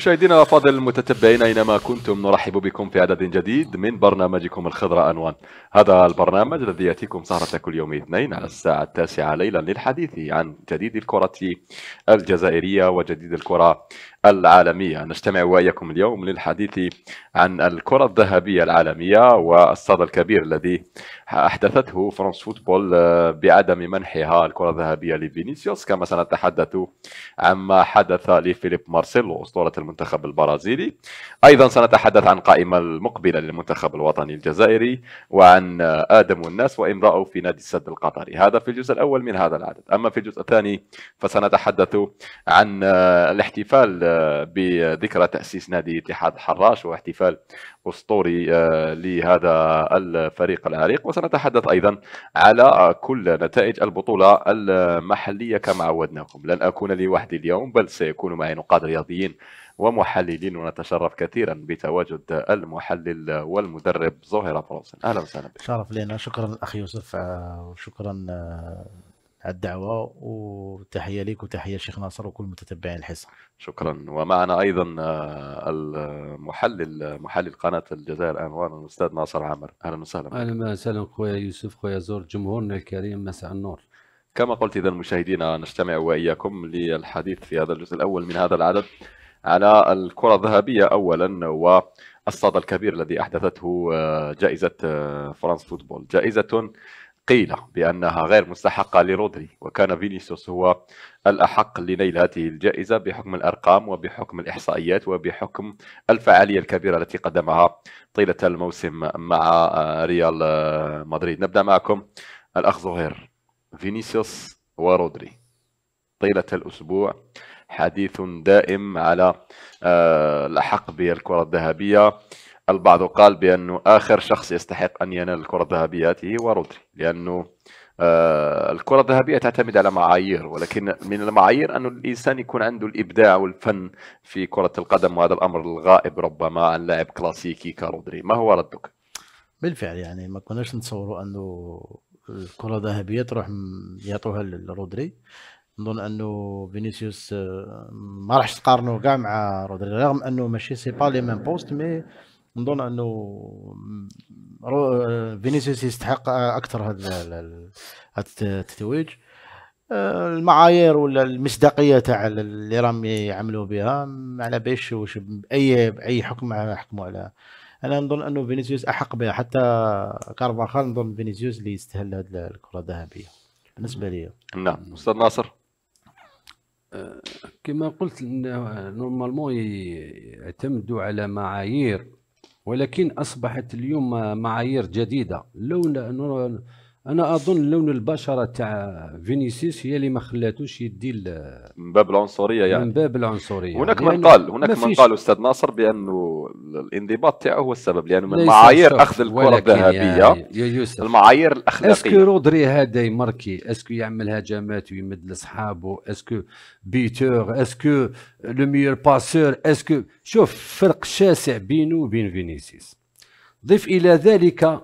مشاهدينا الافاضل المتتبعين اينما كنتم نرحب بكم في عدد جديد من برنامجكم الخضراء انوان هذا البرنامج الذي ياتيكم سهره كل يوم اثنين على الساعه التاسعه ليلا للحديث عن جديد الكره الجزائريه وجديد الكره العالمية نجتمع وإياكم اليوم للحديث عن الكرة الذهبية العالمية والصدى الكبير الذي أحدثته فرانس فوتبول آه، بعدم منحها الكرة الذهبية لفينيسيوس كما سنتحدث عما حدث لفيليب مارسيلو أسطورة المنتخب البرازيلي أيضا سنتحدث عن قائمة المقبلة للمنتخب الوطني الجزائري وعن آدم والناس وإمرأة في نادي السد القطري هذا في الجزء الأول من هذا العدد أما في الجزء الثاني فسنتحدث عن آه، الاحتفال بذكرى تأسيس نادي اتحاد حراش واحتفال أسطوري آه، لهذا الفريق العريق وسنتحدث أيضا على كل نتائج البطولة المحلية كما عودناكم لن أكون لوحدي اليوم بل سيكون معي نقاد رياضيين ومحللين ونتشرف كثيرا بتواجد المحلل والمدرب زهير فروسن اهلا وسهلا بك شرف لنا شكرا اخي يوسف آه، وشكرا آه، على الدعوه وتحيه لك وتحيه الشيخ ناصر وكل متتبعي الحصه شكرا ومعنا ايضا آه، المحلل محلل قناه الجزائر انوار الاستاذ ناصر عامر اهلا وسهلا اهلا وسهلا خويا يوسف خويا زور جمهورنا الكريم مساء النور كما قلت اذا المشاهدين نجتمع واياكم للحديث في هذا الجزء الاول من هذا العدد على الكره الذهبيه اولا والصدى الكبير الذي احدثته آه، جائزه آه، فرانس فوتبول جائزه قيل بأنها غير مستحقة لرودري وكان فينيسيوس هو الأحق لنيل هذه الجائزة بحكم الأرقام وبحكم الإحصائيات وبحكم الفعالية الكبيرة التي قدمها طيلة الموسم مع آه، ريال آه، مدريد نبدأ معكم الأخ زهير فينيسيوس ورودري طيلة الأسبوع حديث دائم على آه، الأحق بالكرة الذهبية البعض قال بأنه آخر شخص يستحق أن ينال الكرة الذهبية هو رودري لأنه آه، الكرة الذهبية تعتمد على معايير ولكن من المعايير أن الإنسان يكون عنده الإبداع والفن في كرة القدم وهذا الأمر الغائب ربما عن لاعب كلاسيكي كرودري ما هو ردك؟ بالفعل يعني ما كناش نتصوروا أنه الكرة الذهبية تروح يعطوها لرودري نظن انه فينيسيوس آه، ما راحش تقارنه كاع مع رودري رغم انه ماشي سي با لي ميم بوست مي نظن انه فينيسيوس يستحق اكثر هذا التتويج آه، المعايير ولا المصداقيه تاع اللي راهم يعملوا بها على بيش وش باي باي حكم حكموا على انا نظن انه فينيسيوس احق بها حتى كارفاخال نظن فينيسيوس اللي يستاهل هذه الكره الذهبيه بالنسبه لي نعم استاذ ناصر آه، كما قلت نورمالمون آه، يعتمدوا على معايير ولكن اصبحت اليوم معايير جديده لو انا اظن لون البشره تاع فينيسيوس هي اللي ما خلاتوش يدي من باب العنصريه يعني من باب العنصريه هناك من قال هناك من قال استاذ ناصر بانه الانضباط تاعه هو السبب لانه من معايير اخذ الكره الذهبيه يا يوسف المعايير الاخلاقيه اسكو رودري هذا يماركي اسكو يعمل هجمات ويمد لاصحابه اسكو بيتور اسكو لو ميور باسور اسكو شوف فرق شاسع بينه وبين فينيسيوس ضف الى ذلك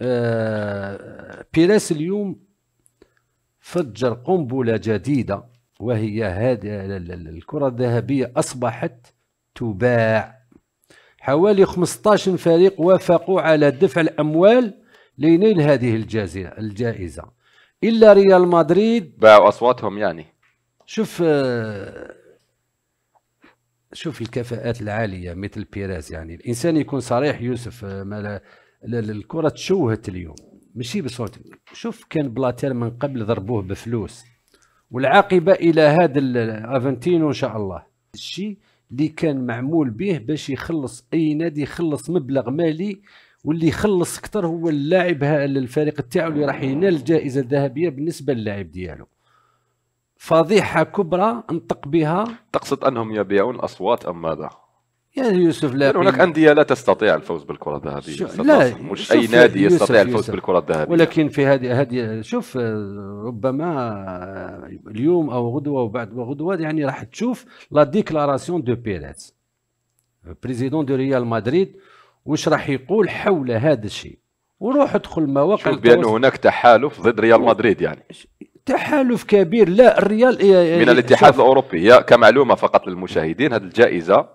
آه، بيريس اليوم فجر قنبله جديده وهي هذه الكره الذهبيه اصبحت تباع حوالي 15 فريق وافقوا على دفع الاموال لنيل هذه الجائزه الا ريال مدريد باعوا اصواتهم يعني شوف آه، شوف الكفاءات العاليه مثل بيريز يعني الانسان يكون صريح يوسف آه، ما لا الكره تشوهت اليوم ماشي بصوتك شوف كان بلاتير من قبل ضربوه بفلوس والعاقبه الى هذا الافنتينو ان شاء الله الشيء اللي كان معمول به باش يخلص اي نادي يخلص مبلغ مالي واللي يخلص اكثر هو اللاعب الفريق تاعو اللي راح ينال الجائزه الذهبيه بالنسبه للاعب ديالو فضيحه كبرى انطق بها تقصد انهم يبيعون اصوات ام ماذا يا يعني يوسف لا يعني هناك انديه لا تستطيع الفوز بالكره الذهبيه لا مش اي نادي يستطيع يوسف الفوز يوسف. بالكره الذهبيه ولكن في هذه هذه شوف آه، ربما آه، اليوم او غدوه وبعد غدوه يعني راح تشوف لا ديكلاراسيون دو بيريز بريزيدون دو ريال مدريد واش راح يقول حول هذا الشيء وروح ادخل مواقع شوف بان هناك تحالف ضد ريال مدريد يعني تحالف كبير لا الريال آه، من الاتحاد الاوروبي كمعلومه فقط للمشاهدين هذه الجائزه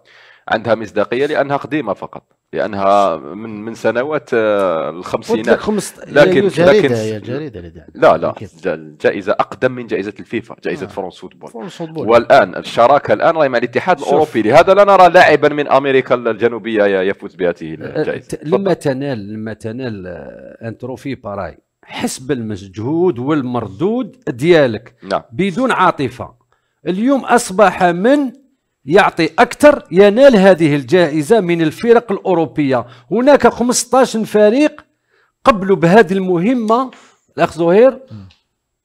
عندها مصداقيه لانها قديمه فقط لانها من من سنوات آه، الخمسينات خمس... لكن جريدة لكن هي جريدة لدعم. لا لا الجائزه اقدم من جائزه الفيفا جائزه آه. فوتبول فرنس فوتبول والان الشراكه الان راهي مع الاتحاد شوف. الاوروبي لهذا لا نرى لاعبا من امريكا الجنوبيه يفوز بهذه أه، الجائزه لما تنال لما تنال آه، ان تروفي باراي حسب المجهود والمردود ديالك نعم. بدون عاطفه اليوم اصبح من يعطي أكثر ينال هذه الجائزة من الفرق الأوروبية هناك 15 فريق قبلوا بهذه المهمة الأخ زهير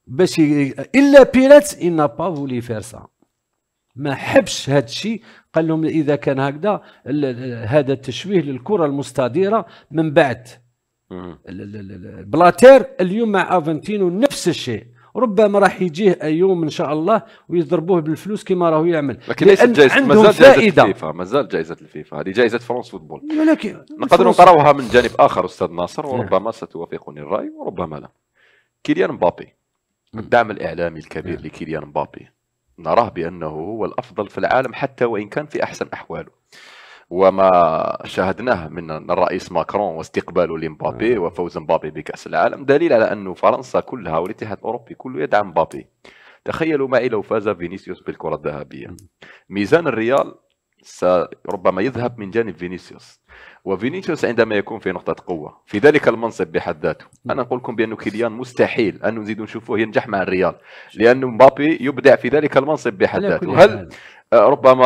باش إلا بيلات إن با فولي فير سا ما حبش هذا الشيء قال لهم إذا كان هكذا هذا التشويه للكرة المستديرة من بعد بلاتير اليوم مع أفنتينو نفس الشيء ربما راح يجيه اي يوم ان شاء الله ويضربوه بالفلوس كما راهو يعمل لكن ليست جائزه مازال جائزه الفيفا مازال جائزه الفيفا هذه جائزه فرنسا فوتبول ولكن نقدر نقراوها من جانب اخر استاذ ناصر وربما ستوافقني الراي وربما لا كيليان مبابي الدعم الاعلامي الكبير نعم. لكيليان مبابي نراه بانه هو الافضل في العالم حتى وان كان في احسن احواله وما شاهدناه من الرئيس ماكرون واستقباله لمبابي وفوز مبابي بكاس العالم دليل على انه فرنسا كلها والاتحاد الاوروبي كله يدعم مبابي تخيلوا معي لو فاز فينيسيوس بالكره الذهبيه ميزان الريال ربما يذهب من جانب فينيسيوس وفينيسيوس عندما يكون في نقطة قوة في ذلك المنصب بحد ذاته نعم. أنا نقول لكم بأن كيليان مستحيل أن نزيد نشوفه ينجح مع الريال لانه مبابي يبدع في ذلك المنصب بحد ذاته وهل آه، ربما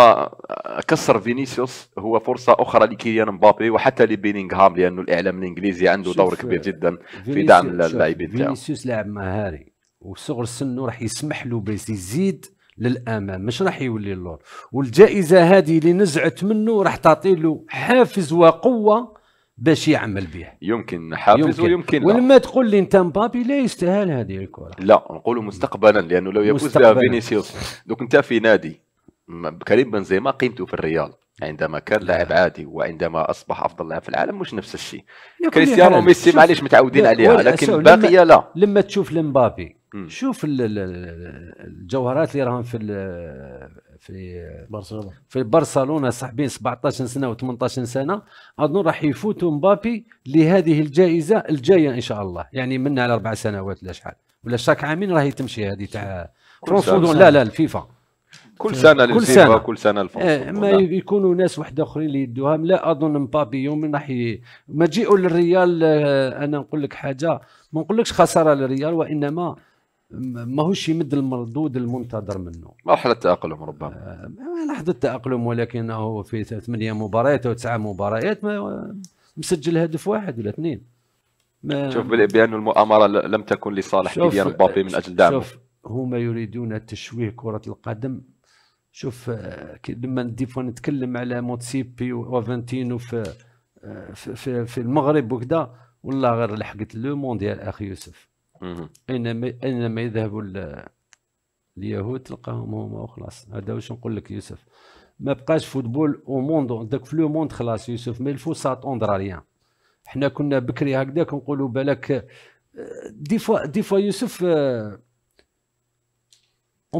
آه، كسر فينيسيوس هو فرصة أخرى لكيليان مبابي وحتى لبيلينغهام لأنه الإعلام الإنجليزي عنده دور كبير جدا في دعم اللاعبين تاعو فينيسيوس لاعب مهاري وصغر سنه راح يسمح له باش يزيد للامام مش راح يولي اللور والجائزه هذه اللي نزعت منه راح تعطي له حافز وقوه باش يعمل بها يمكن حافز يمكن. ويمكن لا. ولما تقول لي انت مبابي لا يستاهل هذه الكره لا نقول مستقبلا لانه لو يفوز بها فينيسيوس دوك انت في نادي كريم بنزيما قيمته في الريال عندما كان لاعب عادي وعندما اصبح افضل لاعب في العالم مش نفس الشيء كريستيانو ميسي معليش متعودين عليها لكن باقيه لا لما تشوف لمبابي شوف الجوهرات اللي راهم في في برشلونه في برشلونه صاحبين 17 سنه و18 سنه اظن راح يفوتوا مبابي لهذه الجائزه الجايه ان شاء الله يعني من على اربع سنوات لا شحال ولا شاك عامين راهي تمشي هذه تاع فرنسا لا لا الفيفا كل سنه كل سنه كل سنه الفرنسا آه، ما يكونوا ناس واحد اخرين اللي يدوها لا اظن مبابي يوم راح ي... مجيء للريال آه، انا نقول لك حاجه ما نقولكش خساره للريال وانما ماهوش يمد المردود المنتظر منه مرحله تاقلم ربما آه، لحظه تاقلم ولكنه في ثمانيه مباريات او تسعه مباريات ما مسجل هدف واحد ولا اثنين ما شوف بان المؤامره لم تكن لصالح كيليان مبابي من اجل دعمه شوف هما يريدون تشويه كره القدم شوف آه، لما نديفو نتكلم على موتسيبي وافنتينو في آه، في في, في المغرب وكذا والله غير لحقت لو مونديال اخي يوسف On ne اليهود هذا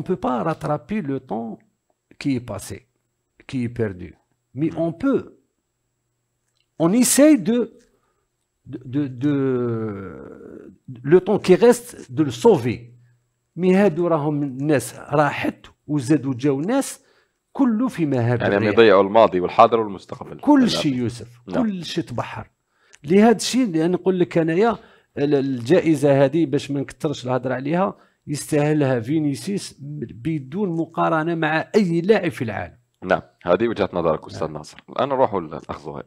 peut pas rattraper le temps qui est passé, qui est perdu. Mais on peut. On essaye de de, de, لو طون كي ريست دو سوفي مي هادو راهم الناس راحت وزادوا جاو ناس كله في مهاب يعني يضيعوا الماضي والحاضر والمستقبل كل نعم. شيء يوسف نعم. كل شيء تبحر لهذا الشيء لان نقول لك انايا الجائزه هذه باش ما نكثرش الهضره عليها يستاهلها فينيسيوس بدون مقارنه مع اي لاعب في العالم نعم هذه وجهه نظرك استاذ نعم. ناصر الان نروح للاخ زهير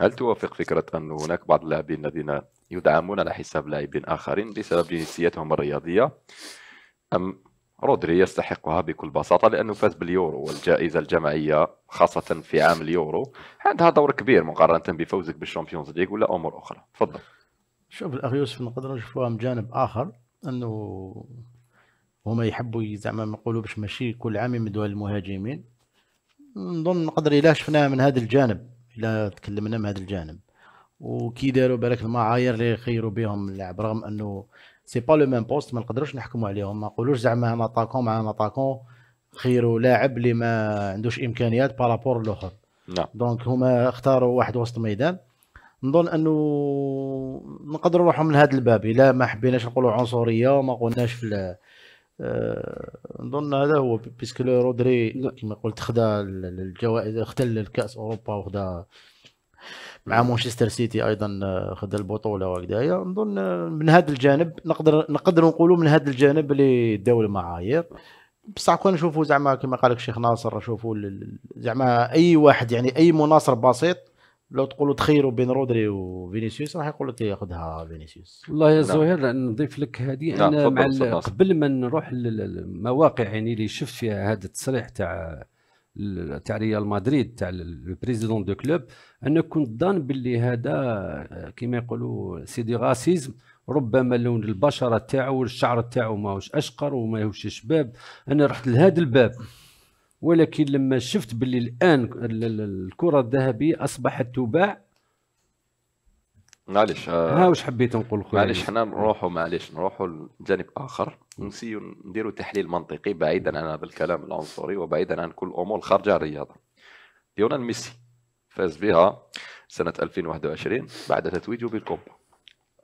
هل توافق فكره ان هناك بعض اللاعبين الذين يدعمون على حساب لاعبين اخرين بسبب جنسيتهم الرياضيه ام رودري يستحقها بكل بساطه لانه فاز باليورو والجائزه الجماعيه خاصه في عام اليورو عندها دور كبير مقارنه بفوزك بالشامبيونز ليغ ولا امور اخرى تفضل شوف الاخ يوسف نقدر نشوفوها من جانب اخر انه هما يحبوا زعما نقولوا باش ماشي كل عام يمدوها للمهاجمين نظن نقدر الى شفناها من هذا الجانب الى تكلمنا من هذا الجانب وكي داروا بالك المعايير اللي يخيروا بهم اللاعب رغم انه سي با لو ميم بوست ما نقدروش نحكموا عليهم ما نقولوش زعما ان اتاكون مع ان اتاكون خيروا لاعب اللي ما عندوش امكانيات بارابور الاخر نعم دونك هما اختاروا واحد وسط الميدان نظن انه نقدروا نروحوا من هذا الباب الا ما حبيناش نقولوا عنصريه وما قلناش في آه، نظن هذا هو بيسكو رودري كما قلت خدا الجوائز خدا الكاس اوروبا وخدا مع مانشستر سيتي ايضا آه، خد البطوله وهكذايا نظن آه، من هذا الجانب نقدر نقدر نقولوا من هذا الجانب اللي داو المعايير بصح كون نشوفوا زعما كما قال لك الشيخ ناصر نشوفوا زعما اي واحد يعني اي مناصر بسيط لو تقولوا تخيروا بين رودري وفينيسيوس راح يقول لك إيه، ياخذها فينيسيوس والله يا نعم. زهير نضيف لك هذه انا مع قبل ما نروح للمواقع يعني اللي شفت فيها هذا التصريح تاع تاع ريال مدريد تاع البريزيدون دو كلوب انا كنت ظان باللي هذا كما يقولوا سيدي غاسيزم ربما لون البشره تاعو والشعر تاعو ماهوش اشقر وماهوش شباب انا رحت لهذا الباب ولكن لما شفت باللي الان الكره الذهبيه اصبحت تباع معليش آه، ها واش حبيت نقول خويا معليش حنا آه. نروحوا معليش نروحوا لجانب اخر نسيو نديروا تحليل منطقي بعيدا عن هذا الكلام العنصري وبعيدا عن كل الامور خارجه الرياضه ليونيل ميسي فاز بها سنه 2021 بعد تتويجه بالكوبا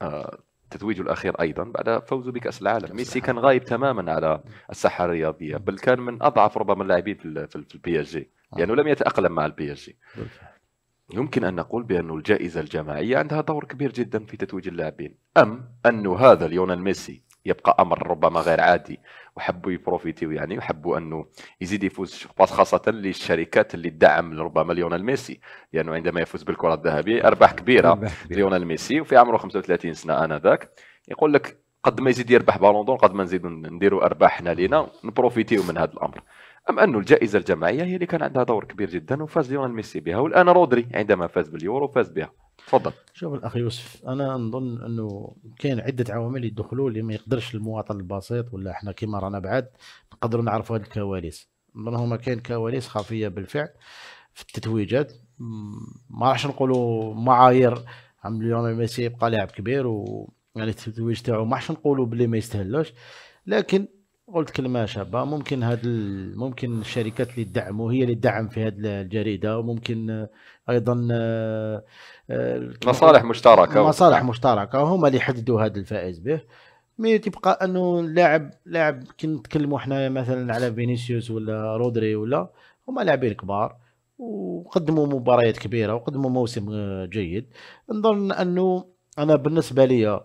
آه تتويجه الاخير ايضا بعد فوزه بكاس العالم ميسي كان غايب تماما على الساحه الرياضيه بل كان من اضعف ربما اللاعبين في, البي اس جي لانه يعني لم يتاقلم مع البي اس جي يمكن ان نقول بأن الجائزه الجماعيه عندها دور كبير جدا في تتويج اللاعبين ام ان هذا ليونال ميسي يبقى امر ربما غير عادي وحبوا يبروفيتيو يعني وحبوا انه يزيد يفوز خاصه للشركات اللي تدعم ربما ليونيل ميسي لانه عندما يفوز بالكره الذهبيه ارباح كبيره, كبيرة. ليونيل ميسي وفي عمره 35 سنه انذاك يقول لك قد ما يزيد يربح بالون دور قد ما نزيد نديروا ارباح حنا لينا نبروفيتيو من هذا الامر أم أن الجائزة الجماعية هي اللي كان عندها دور كبير جدا وفاز ليونيل ميسي بها والآن رودري عندما فاز باليورو فاز بها تفضل شوف الأخ يوسف أنا نظن أنه كاين عدة عوامل يدخلوا اللي ما يقدرش المواطن البسيط ولا احنا كيما رانا بعد نقدروا نعرفوا هذه الكواليس نظن هما كاين كواليس خفية بالفعل في التتويجات ما راحش نقولوا معايير عم ليونيل ميسي يبقى لاعب كبير و يعني التتويج تاعو ما راحش نقولوا بلي ما يستاهلوش لكن قلت كلمه شابه ممكن هاد ال... ممكن الشركات اللي تدعموا هي اللي تدعم في هذه الجريده وممكن آه، ايضا آه، آه، مصالح مشتركه مصالح مشتركه هما اللي يحددوا هذا الفائز به مي تبقى انه اللاعب لاعب كي نتكلموا حنايا مثلا على فينيسيوس ولا رودري ولا هما لاعبين كبار وقدموا مباريات كبيره وقدموا موسم جيد نظن انه انا بالنسبه لي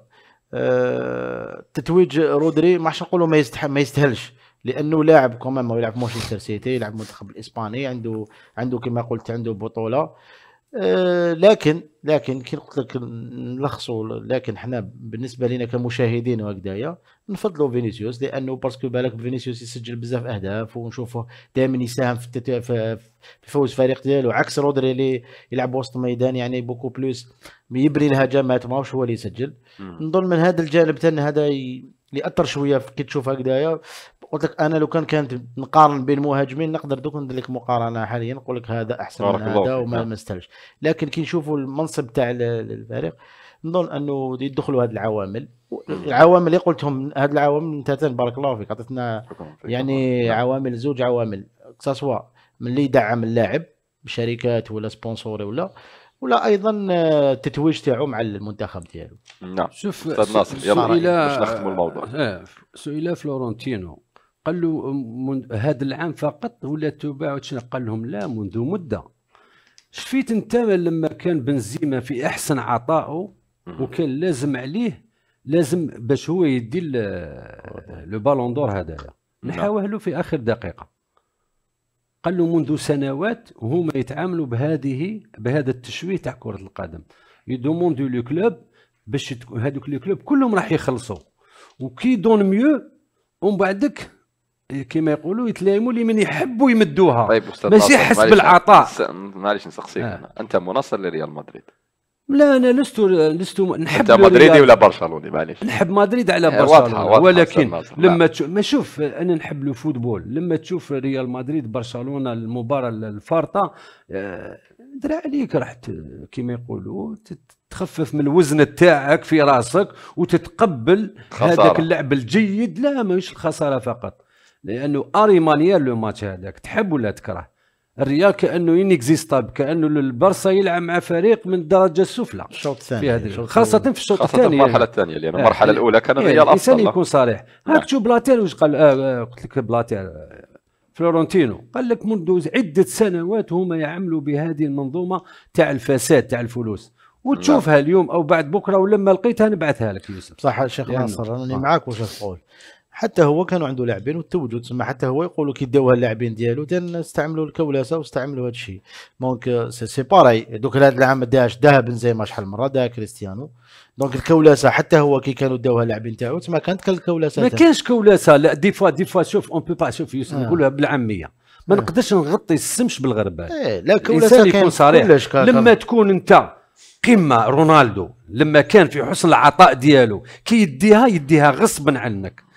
آه، تتويج رودري ما نقولوا ما يستحق ما يستاهلش لانه لاعب كمان يلعب مانشستر سيتي يلعب المنتخب الاسباني عنده عنده كما قلت عنده بطوله آه، لكن لكن كي قلت لك نلخصوا لكن حنا بالنسبه لنا كمشاهدين وهكذايا نفضلوا فينيسيوس لانه باسكو بالك فينيسيوس يسجل بزاف اهداف ونشوفه دائما يساهم في, التت... في فوز الفريق ديالو عكس رودري اللي يلعب وسط الميدان يعني بوكو بلوس يبري الهجمات ماهوش هو اللي يسجل نظن من هذا الجانب تن هذا ي... اللي شويه كي تشوف هكذايا قلت لك انا لو كان كانت نقارن بين مهاجمين نقدر دوك ندير لك مقارنه حاليا نقول لك هذا احسن من هذا وما مستلش نعم. لكن كي نشوفوا المنصب تاع الفريق نظن انه يدخلوا هذه العوامل العوامل اللي قلتهم هذه العوامل انت بارك الله فيك عطيتنا يعني نعم. عوامل زوج عوامل سواء من اللي يدعم اللاعب بشركات ولا سبونسور ولا ولا ايضا آه، التتويج تاعو مع المنتخب ديالو نعم شوف استاذ ناصر يلا باش نختموا الموضوع آه، سئل فلورنتينو قال له هذا العام فقط ولا تباع قال لهم لا منذ مده شفيت انت لما كان بنزيما في احسن عطائه وكان لازم عليه لازم باش هو يدي لو بالون دور هذايا نعم. نحاوه له في اخر دقيقه قال له منذ سنوات هما يتعاملوا بهذه بهذا التشويه تاع كره القدم يدوموندو لو كلوب باش هذوك لو كلوب كلهم راح يخلصوا وكي دون ميو ومن بعدك إيه، كما يقولوا يتلائموا لمن يحبوا يمدوها طيب ماشي حس بالعطاء معليش نسقسيك آه. انت مناصر لريال مدريد لا انا لست لست نحب انت مدريدي ولا برشلوني معليش نحب مدريد على آه، برشلونه واضحة واضحة ولكن لما تشوف ما شوف انا نحب لو فوتبول لما تشوف ريال مدريد برشلونه المباراه الفارطه آه، درا عليك راح كما يقولوا تخفف من الوزن تاعك في راسك وتتقبل هذاك اللعب الجيد لا ماهيش الخساره فقط لانه اري مانيير لو ماتش هذاك تحب ولا تكره الريال كانه انكزيستاب كانه البرسا يلعب مع فريق من الدرجه السفلى الشوط الثاني خاصه في الشوط الثاني خاصه في المرحله الثانيه لان المرحله آه. الاولى كان إيه، الريال افضل الانسان يكون صريح هاك تشوف نعم. بلاتير واش قال آه, آه، قلت لك بلاتير آه، فلورنتينو قال لك منذ عده سنوات هما يعملوا بهذه المنظومه تاع الفساد تاع الفلوس وتشوفها نعم. اليوم او بعد بكره ولما لقيتها نبعثها لك يوسف صح الشيخ ناصر راني معاك واش تقول حتى هو كانوا عنده لاعبين وتوجوا تسمى حتى هو يقولوا كي داوها اللاعبين ديالو استعملوا الكولاسه واستعملوا هذا الشيء دونك سي باراي دوك هذا العام داش داها بنزيما شحال مره داها كريستيانو دونك الكولاسه حتى هو كي كانوا داوها اللاعبين تاعو تما كانت كالكولاسه ما كانش كولاسه لا دي فوا دي فوا شوف اون بو با شوف يوسف آه. نقولها بالعاميه ما آه. نقدرش نغطي السمش بالغربال إيه لا كولاسه يكون صريح لما تكون انت قمه رونالدو لما كان في حسن العطاء ديالو كي يديها يديها غصبا عنك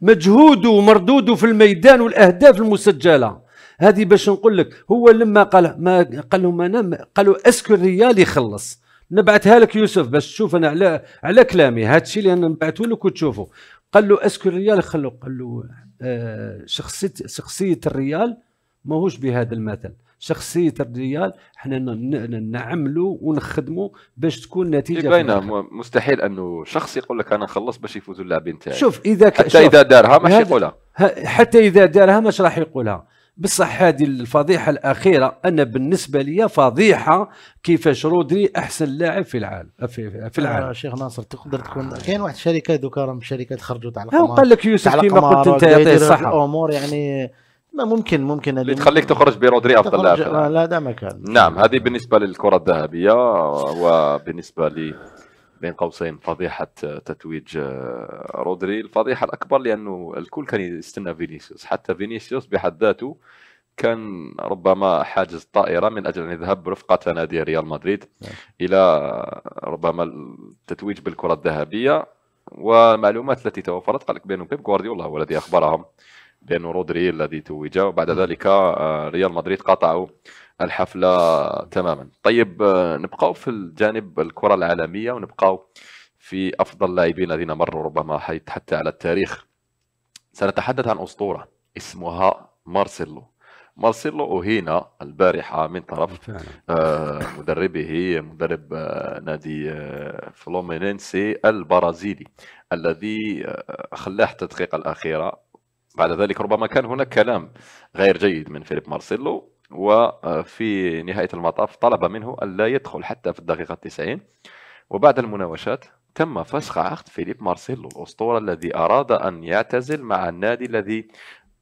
مجهوده ومردوده في الميدان والاهداف المسجله هذه باش نقول لك هو لما قال ما قال لهم انا قالوا اسكو الريال يخلص نبعثها لك يوسف باش تشوف انا على على كلامي هذا الشيء اللي انا نبعثه لك وتشوفه قال له اسكو الريال يخلص قال له آه شخصيه شخصيه الريال ماهوش بهذا المثل شخصيه الرجال حنا نعملوا ونخدموا باش تكون نتيجه باينه مستحيل انه شخص يقول لك انا نخلص باش يفوزوا اللاعبين تاعي شوف اذا ك... حتى شوف اذا دارها ماش يقولها حتى اذا دارها ماش راح يقولها بصح هذه الفضيحه الاخيره انا بالنسبه لي فضيحه كيفاش رودري احسن لاعب في العالم في, في العالم آه شيخ ناصر تقدر تكون كاين واحد الشركه دوكا راهم شركات خرجوا تاع القمار قال لك يوسف كيما قلت انت يعطيه الصحه الامور يعني ما ممكن ممكن اللي تخليك تخرج برودري افضل لاعب آه، لا ده مكان نعم هذه بالنسبه للكره الذهبيه وبالنسبه ل بين قوسين فضيحه آه، تتويج آه، رودري الفضيحه الاكبر لانه الكل كان يستنى فينيسيوس حتى فينيسيوس بحد ذاته كان ربما حاجز الطائرة من أجل أن يذهب رفقة نادي ريال مدريد نعم. إلى ربما التتويج بالكرة الذهبية والمعلومات التي توفرت قال لك بأن بيب غوارديولا هو الذي أخبرهم بانه رودري الذي توج وبعد ذلك آه، ريال مدريد قطعوا الحفله تماما طيب آه، نبقاو في الجانب الكره العالميه ونبقاو في افضل اللاعبين الذين مروا ربما حتى على التاريخ سنتحدث عن اسطوره اسمها مارسيلو مارسيلو أهين البارحة من طرف آه، مدربه مدرب نادي فلومينينسي البرازيلي الذي خلاه حتى الدقيقة الأخيرة بعد ذلك ربما كان هناك كلام غير جيد من فيليب مارسيلو وفي نهاية المطاف طلب منه أن لا يدخل حتى في الدقيقة 90 وبعد المناوشات تم فسخ عقد فيليب مارسيلو الأسطورة الذي أراد أن يعتزل مع النادي الذي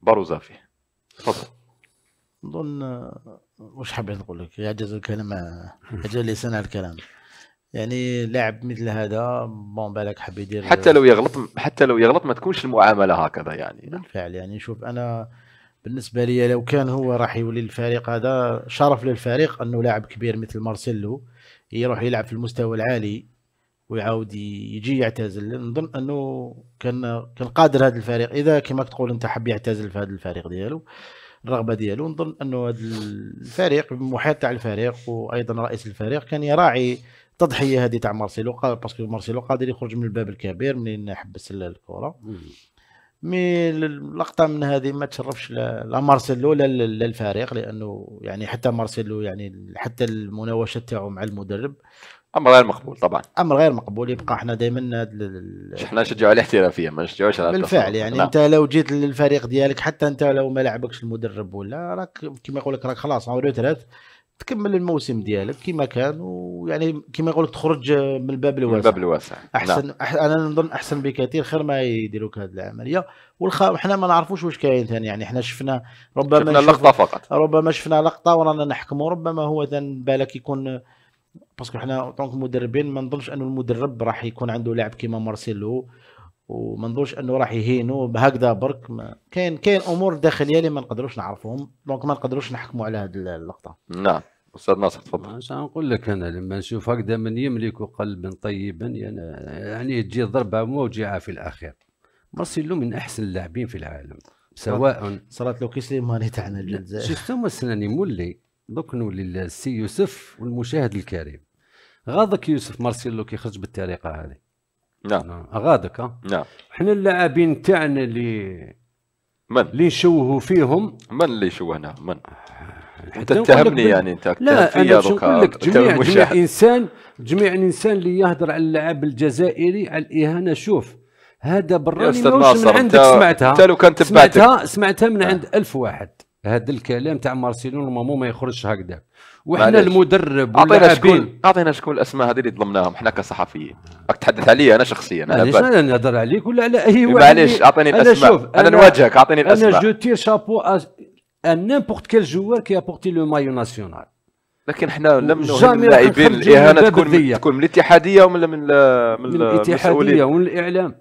برز فيه تفضل نظن واش حبيت نقول لك يعجز الكلام يعجز لسان الكلام يعني لاعب مثل هذا بون بالك حب يدير حتى لو يغلط حتى لو يغلط ما تكونش المعامله هكذا يعني بالفعل يعني شوف انا بالنسبه لي لو كان هو راح يولي الفريق هذا شرف للفريق انه لاعب كبير مثل مارسيلو يروح يلعب في المستوى العالي ويعاود يجي يعتزل نظن انه كان كان قادر هذا الفريق اذا كما تقول انت حب يعتزل في هذا الفريق ديالو الرغبه ديالو نظن انه هذا الفريق المحيط تاع الفريق وايضا رئيس الفريق كان يراعي التضحيه هذه تاع مارسيلو باسكو مارسيلو قادر يخرج من الباب الكبير منين حبس الكره مي اللقطه من هذه ما تشرفش لا مارسيلو لا للفريق لانه يعني حتى مارسيلو يعني حتى المناوشه تاعو مع المدرب امر غير مقبول طبعا امر غير مقبول يبقى احنا دائما ال... احنا نشجعوا على الاحترافيه ما نشجعوش على بالفعل يعني نعم. انت لو جيت للفريق ديالك حتى انت لو ما لعبكش المدرب ولا راك كما يقول لك راك خلاص اون ريتريت تكمل الموسم ديالك كما كان ويعني كما يقول لك تخرج من الباب الواسع من الباب الواسع احسن نعم. أح... انا نظن احسن بكثير خير ما يديروك هذه العمليه والخ... حنا ما نعرفوش واش كاين ثاني يعني حنا شفنا ربما شفنا لقطه فقط ربما شفنا لقطه ورانا نحكموا ربما هو بالك يكون باسكو حنا طونك مدربين ما نظنش انه المدرب راح يكون عنده لاعب كيما مارسيلو وما نظنش انه راح يهينوا بهكذا برك كاين كاين امور داخليه اللي ما نقدروش نعرفوهم دونك ما نقدروش نحكموا على هذه اللقطه نعم استاذ ناصر تفضل اش نقول لك انا لما نشوف هكذا من يملك قلبا طيبا يعني, يعني تجي ضربه موجعه في الاخير مارسيلو من احسن اللاعبين في العالم سواء صارت لو كيسلي ماني تاعنا الجزائر شفتهم مسناني مولي دوك نولي للسي يوسف والمشاهد الكريم غاضك يوسف مارسيلو كيخرج بالطريقه هذه نعم غادك نعم حنا اللاعبين تاعنا اللي من اللي نشوهوا فيهم من اللي شوهنا من انت تتهمني يعني انت لا انا نقول لك جميع جميع انسان جميع انسان اللي يهضر على اللاعب الجزائري على الاهانه شوف هذا براني ماهوش من عندك سمعتها انت لو كان تبعتك سمعتها سمعتها من نعم. عند ألف واحد هذا الكلام تاع مارسيلو ما يخرجش هكذاك وحنا المدرب اعطينا شكون اعطينا شكون الاسماء هذه اللي ظلمناهم حنا كصحفيين راك تحدث عليا انا شخصيا معليش انا نهضر عليك ولا على اي واحد معليش اعطيني الاسماء انا, أنا, أنا نواجهك اعطيني الاسماء انا جو تير شابو ان نيمبورت كيل جوار كي ابورتي لو مايو ناسيونال لكن احنا لم نهم اللاعبين الاهانه تكون من تكون من الاتحاديه ومن من, من الاتحاديه ومن الاعلام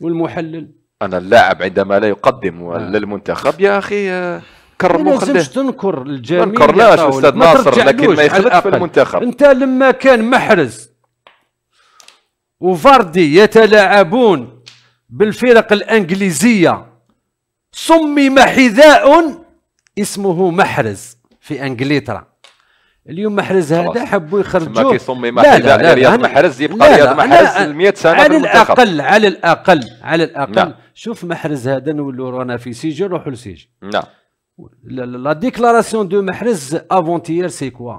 والمحلل انا اللاعب عندما لا يقدم نعم. للمنتخب يا اخي آه، كرمو ما خليه تنكر الجميع ما نكرناش استاذ ناصر لكن ما يخلطش في المنتخب انت لما كان محرز وفاردي يتلاعبون بالفرق الانجليزيه صمم حذاء اسمه محرز في انجلترا اليوم محرز هذا حبوا يخرجوه لا لا حذاء رياض محرز يبقى رياض محرز 100 سنه على الاقل على الاقل على الاقل نعم. شوف محرز هذا نولوا رانا في سيجي نروحوا لسيجي نعم لا ديكلاراسيون دو محرز افونتيير سي كوا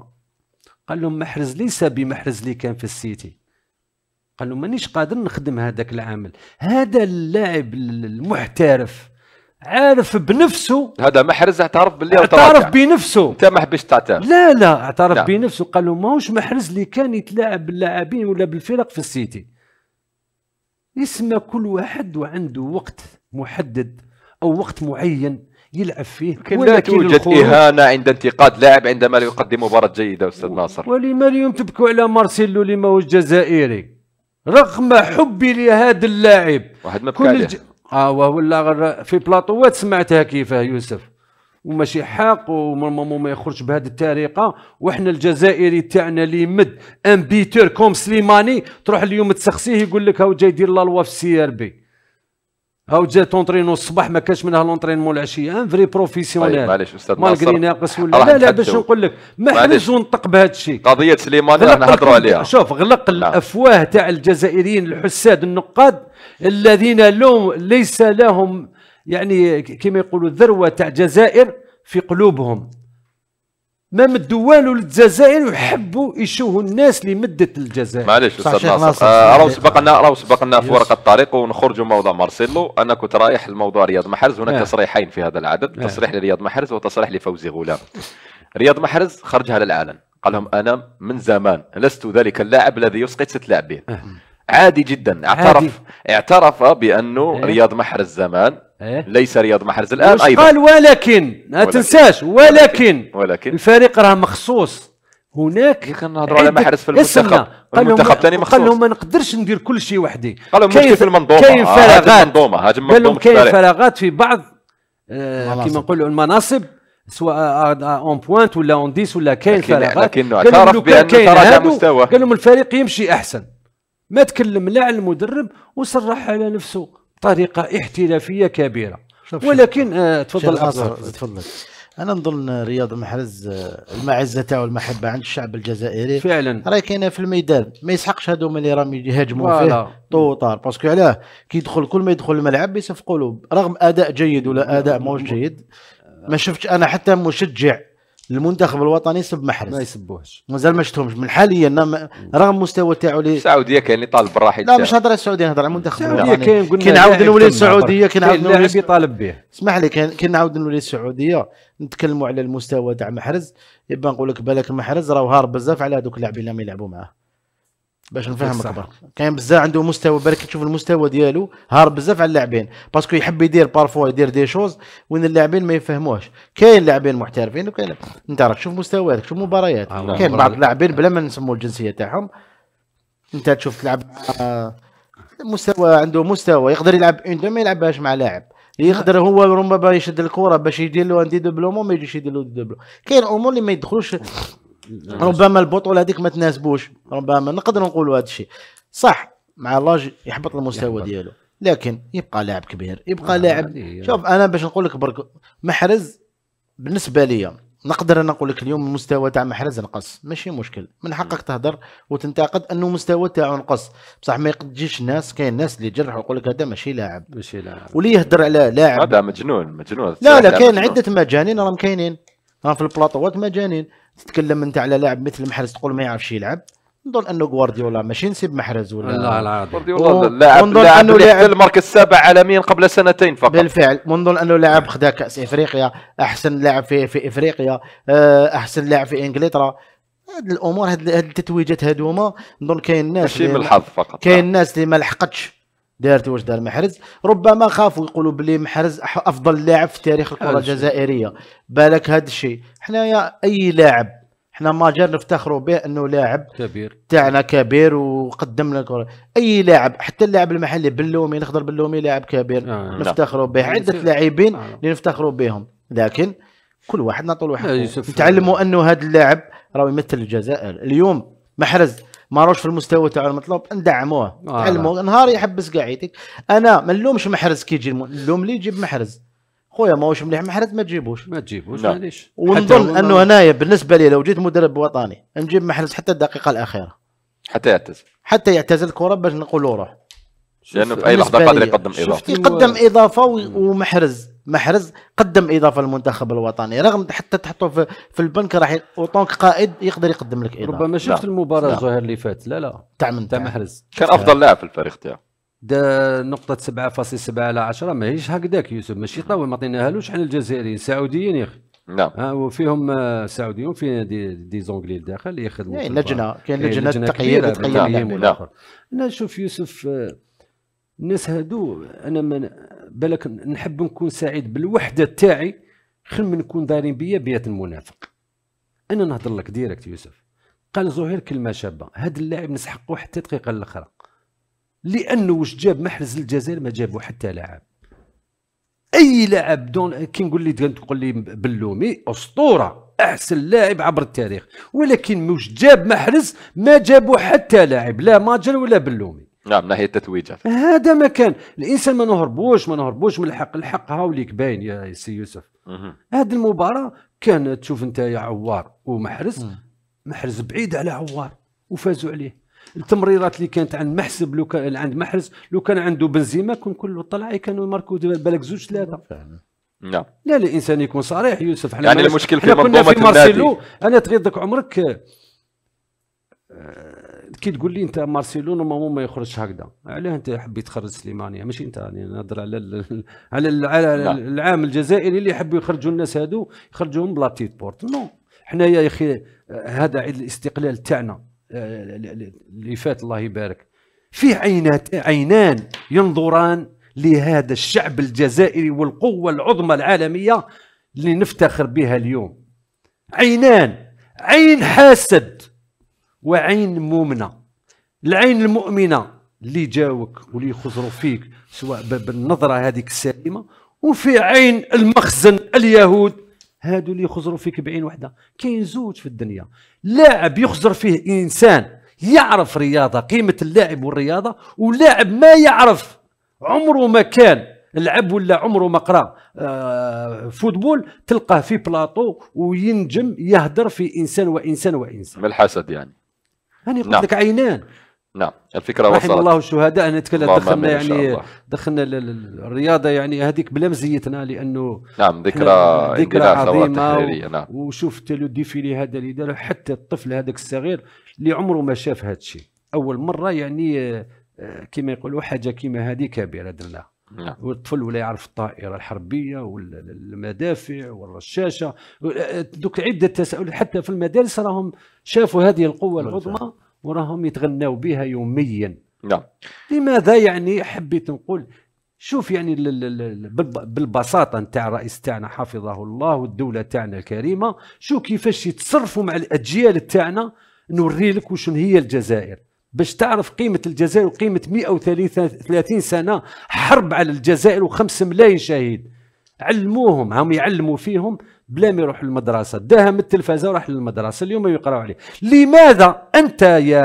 قال لهم محرز ليس بمحرز اللي كان في السيتي قال لهم مانيش قادر نخدم هذاك العامل هذا اللاعب المحترف عارف بنفسه هذا محرز اعترف باللي اعترف بنفسه انت ما حبيتش تعترف لا لا اعترف نعم. بنفسه قال له ماهوش محرز اللي كان يتلاعب باللاعبين ولا بالفرق في السيتي يسمى كل واحد وعنده وقت محدد او وقت معين يلعب فيه لكن لا توجد إهانة عند انتقاد لاعب عندما لا يقدم مباراة جيدة أستاذ ناصر ولما اليوم تبكوا على مارسيلو لما هو الجزائري رغم حبي لهذا اللاعب واحد ما بكى الج... اه ولا في بلاطوات سمعتها كيفاه يوسف وماشي حاق وماما ما يخرج بهذه الطريقه وحنا الجزائري تاعنا اللي يمد ان بيتور كوم سليماني تروح اليوم تسخسيه يقول لك هاو جاي يدير لا لوا في السي ار بي هاو جات اونترينو الصباح ما كانش منها لونترينمون العشيه ان فري بروفيسيونيل طيب، معليش استاذ مالغري ناقص ولا لا لا باش نقول لك ما حناش ونطق بهذا الشيء قضيه سليماني راح نهضروا عليها شوف غلق لا. نعم. الافواه تاع الجزائريين الحساد النقاد الذين لو ليس لهم يعني كما يقولوا الذروه تاع الجزائر في قلوبهم ما الدوال والو للجزائر ويحبوا الناس اللي مدت الجزائر معليش استاذ ناصر آه، راهو سبقنا راهو سبقنا في ورقه الطريق ونخرجوا موضوع مارسيلو انا كنت رايح لموضوع رياض محرز هناك آه. تصريحين في هذا العدد آه. تصريح لرياض محرز وتصريح لفوزي غلام رياض محرز خرجها للعلن قال لهم انا من زمان لست ذلك اللاعب الذي يسقط ست لاعبين عادي جدا اعترف عادي. اعترف بانه رياض محرز زمان إيه؟ ليس رياض محرز الان ايضا قال ولكن ما تنساش ولكن ولكن, الفريق راه مخصوص هناك كنهضروا على محرز في المنتخب المنتخب الثاني مخصوص قال لهم ما نقدرش ندير كل شيء وحدي قال لهم مشكل في المنظومه كاين آه، فراغات قال لهم كاين فراغات في بعض آه كما نقولوا المناصب سواء اون آه، بوانت آه، ولا اون ديس ولا كاين فراغات لكن اعترف بان تراجع مستواه قال لهم الفريق يمشي احسن ما تكلم لا على المدرب وصرح على نفسه طريقه احترافيه كبيره ولكن آه تفضل أصر. تفضل انا نظن رياض محرز آه، المعزه تاعو المحبه عند الشعب الجزائري فعلا راهي كاينه في الميدان ما يسحقش هذوما اللي راهم يهاجموا فيه طو باسكو علاه كي يدخل كل ما يدخل الملعب يصفقوا له رغم اداء جيد ولا اداء ماهوش جيد ما شفتش انا حتى مشجع المنتخب الوطني يسب محرز ما يسبوهش مازال ما شفتهمش من حاليا رغم مستوى تاعو لي السعوديه كان اللي طالب بالراحه لا مش هضره السعوديه نهضر على المنتخب السعوديه كاين قلنا كي نعاود نولي السعوديه كي نعاود نولي اللاعب يطالب به اسمح لي كي نعاود نولي السعوديه نتكلموا على المستوى تاع محرز يبقى نقول لك بالك محرز راه هارب بزاف على هذوك اللاعبين اللي ما يلعبوا معاه باش نفهمك برك كاين بزاف عنده مستوى برك تشوف المستوى ديالو هارب بزاف على اللاعبين باسكو يحب يدير بارفوا يدير دي شوز وين اللاعبين ما يفهموهش كاين لاعبين محترفين وكاين انت راك شوف مستواك شوف مباريات آه، كاين بعض اللاعبين بلا ما نسموا الجنسيه تاعهم انت تشوف تلعب آه، مستوى عنده مستوى يقدر يلعب اون دو ما يلعبهاش مع لاعب يقدر هو ربما يشد الكره باش يدير له ان دي دوبلومون ما يجيش يدير له دوبلو كاين امور اللي ما يدخلوش ربما البطوله هذيك ما تناسبوش ربما نقدر نقولوا هذا الشيء صح مع لاج يحبط المستوى ديالو لكن يبقى لاعب كبير يبقى آه لاعب شوف انا باش نقول لك برك محرز بالنسبه لي نقدر انا نقول لك اليوم المستوى تاع محرز نقص ماشي مشكل من حقك تهضر وتنتقد انه المستوى تاعو نقص بصح ما يقدجيش ناس كاين ناس اللي جرحوا يقول لك هذا ماشي لاعب ماشي لاعب واللي يهدر على لاعب هذا مجنون مجنون لا لا كاين عده مجانين راهم كاينين ها في البلاطوات مجانين تتكلم انت على لاعب مثل محرز تقول ما يعرفش يلعب نظن انه غوارديولا ماشي نسيب محرز ولا لا لا غوارديولا لاعب لاعب اللي احتل المركز السابع عالميا قبل سنتين فقط بالفعل منظن انه لاعب خدا كاس افريقيا احسن لاعب في في افريقيا آه، احسن لاعب في انجلترا هاد الامور هاد التتويجات هادوما نظن كاين ناس ماشي من الحظ فقط كاين ناس اللي ما لحقتش دارت واش دار محرز ربما خافوا يقولوا بلي محرز افضل لاعب في تاريخ الكره الجزائريه بالك هذا الشيء حنايا اي لاعب حنا ماجر نفتخروا به انه لاعب كبير تاعنا كبير وقدم لنا الكره اي لاعب حتى اللاعب المحلي بلومي نخضر بلومي لاعب كبير آه نفتخروا به آه، عده لاعبين آه. اللي نفتخروا بهم لكن كل واحد نعطوا له حقه آه، نتعلموا انه هذا اللاعب راه يمثل الجزائر اليوم محرز ما روش في المستوى تاع المطلوب ندعموه آه نهار يحبس يديك انا ما نلومش محرز كي يجي نلوم لي يجيب محرز خويا ماهوش مليح محرز ما تجيبوش ما تجيبوش معليش ونظن انه هنايا بالنسبه لي لو جيت مدرب وطني نجيب محرز حتى الدقيقه الاخيره حتى يعتزل حتى يعتزل الكره باش نقولوا روح لانه في اي لحظه قادر يقدم اضافه يقدم اضافه ومحرز محرز قدم اضافه للمنتخب الوطني رغم حتى تحطه في, في البنك راح اوطونك قائد يقدر يقدم لك اضافه ربما شفت المباراه الظهر اللي فات لا لا تاع من تاع محرز كان افضل لاعب في الفريق تاعو دا نقطة 7.7 على 10 ماهيش هكذاك يوسف ماشي طاول ما عطيناهالوش احنا الجزائريين سعوديين يا اخي نعم وفيهم آه، سعوديون في دي, دي زونجلي الداخل يخدموا إيه، يعني لجنه كاين إيه، لجنه تقييم تقييم نعم نشوف يوسف آه، الناس هادو انا من بالك نحب نكون سعيد بالوحده تاعي خير من نكون دايرين بيا بيات المنافق انا نهضر لك ديريكت يوسف قال زهير كلمه شابه هذا اللاعب نسحقه حتى الدقيقه الاخرى لانه واش جاب محرز الجزائر ما جابو حتى لاعب اي لاعب دون كي نقول لي تقول لي بلومي اسطوره احسن لاعب عبر التاريخ ولكن واش جاب محرز ما جابو حتى لاعب لا ماجر ولا بلومي نعم ناحيه التتويج هذا ما كان الانسان ما نهربوش ما نهربوش من الحق الحق هاوليك باين يا سي يوسف هذه المباراه كانت تشوف انت يا عوار ومحرز محرز بعيد على عوار وفازوا عليه التمريرات اللي كانت عند محسب لو كان عند محرز لو كان عنده بنزيما كون كله طلع إيه، كانوا ماركو بالك زوج ثلاثه نعم. لا لا الانسان يكون صريح يوسف احنا يعني المشكل في منظومه النادي انا تغيضك عمرك كي تقول لي انت مارسيلو نورمالمون ما يخرجش هكذا علاه انت حبيت تخرج سليمانيه ماشي انت يعني نهضر على على على العام الجزائري اللي يحبوا يخرجوا الناس هادو يخرجوهم بلا تيت بورت نو حنايا يا اخي آه، هذا عيد الاستقلال تاعنا آه، اللي فات الله يبارك فيه عينات عينان ينظران لهذا الشعب الجزائري والقوه العظمى العالميه اللي نفتخر بها اليوم عينان عين حاسد وعين مؤمنه العين المؤمنه اللي جاوك واللي يخزروا فيك سواء بالنظره هذيك السليمه وفي عين المخزن اليهود هادو اللي يخزروا فيك بعين واحده كاين زوج في الدنيا لاعب يخزر فيه انسان يعرف رياضه قيمه اللاعب والرياضه ولاعب ما يعرف عمره ما كان لعب ولا عمره ما قرا آه فوتبول تلقاه في بلاطو وينجم يهدر في انسان وانسان وانسان بالحسد يعني هاني قلت نعم. لك عينان نعم الفكره رحم الله الشهداء انا نتكلم دخلنا يعني دخلنا الرياضه يعني هذيك بلا مزيتنا لانه نعم ذكرى ذكرى عظيمه نعم. وشفت لو ديفيلي هذا اللي داره حتى الطفل هذاك الصغير اللي عمره ما شاف هذا الشيء اول مره يعني آه، كما يقولوا حاجه كما هذه كبيره درناها نعم. والطفل ولا يعرف الطائره الحربيه والمدافع والرشاشه دوك عده تساؤلات حتى في المدارس راهم شافوا هذه القوه العظمى وراهم يتغنوا بها يوميا نعم لماذا يعني حبيت نقول شوف يعني بالبساطه نتاع الرئيس تاعنا حفظه الله والدوله تاعنا الكريمه شو كيفاش يتصرفوا مع الاجيال تاعنا نوري لك وشن هي الجزائر باش تعرف قيمة الجزائر وقيمة 130 سنة حرب على الجزائر و5 ملايين شهيد علموهم هم يعلموا فيهم بلا ما يروحوا للمدرسة داها من التلفازة وراح للمدرسة اليوم يقرأوا عليه لماذا أنت يا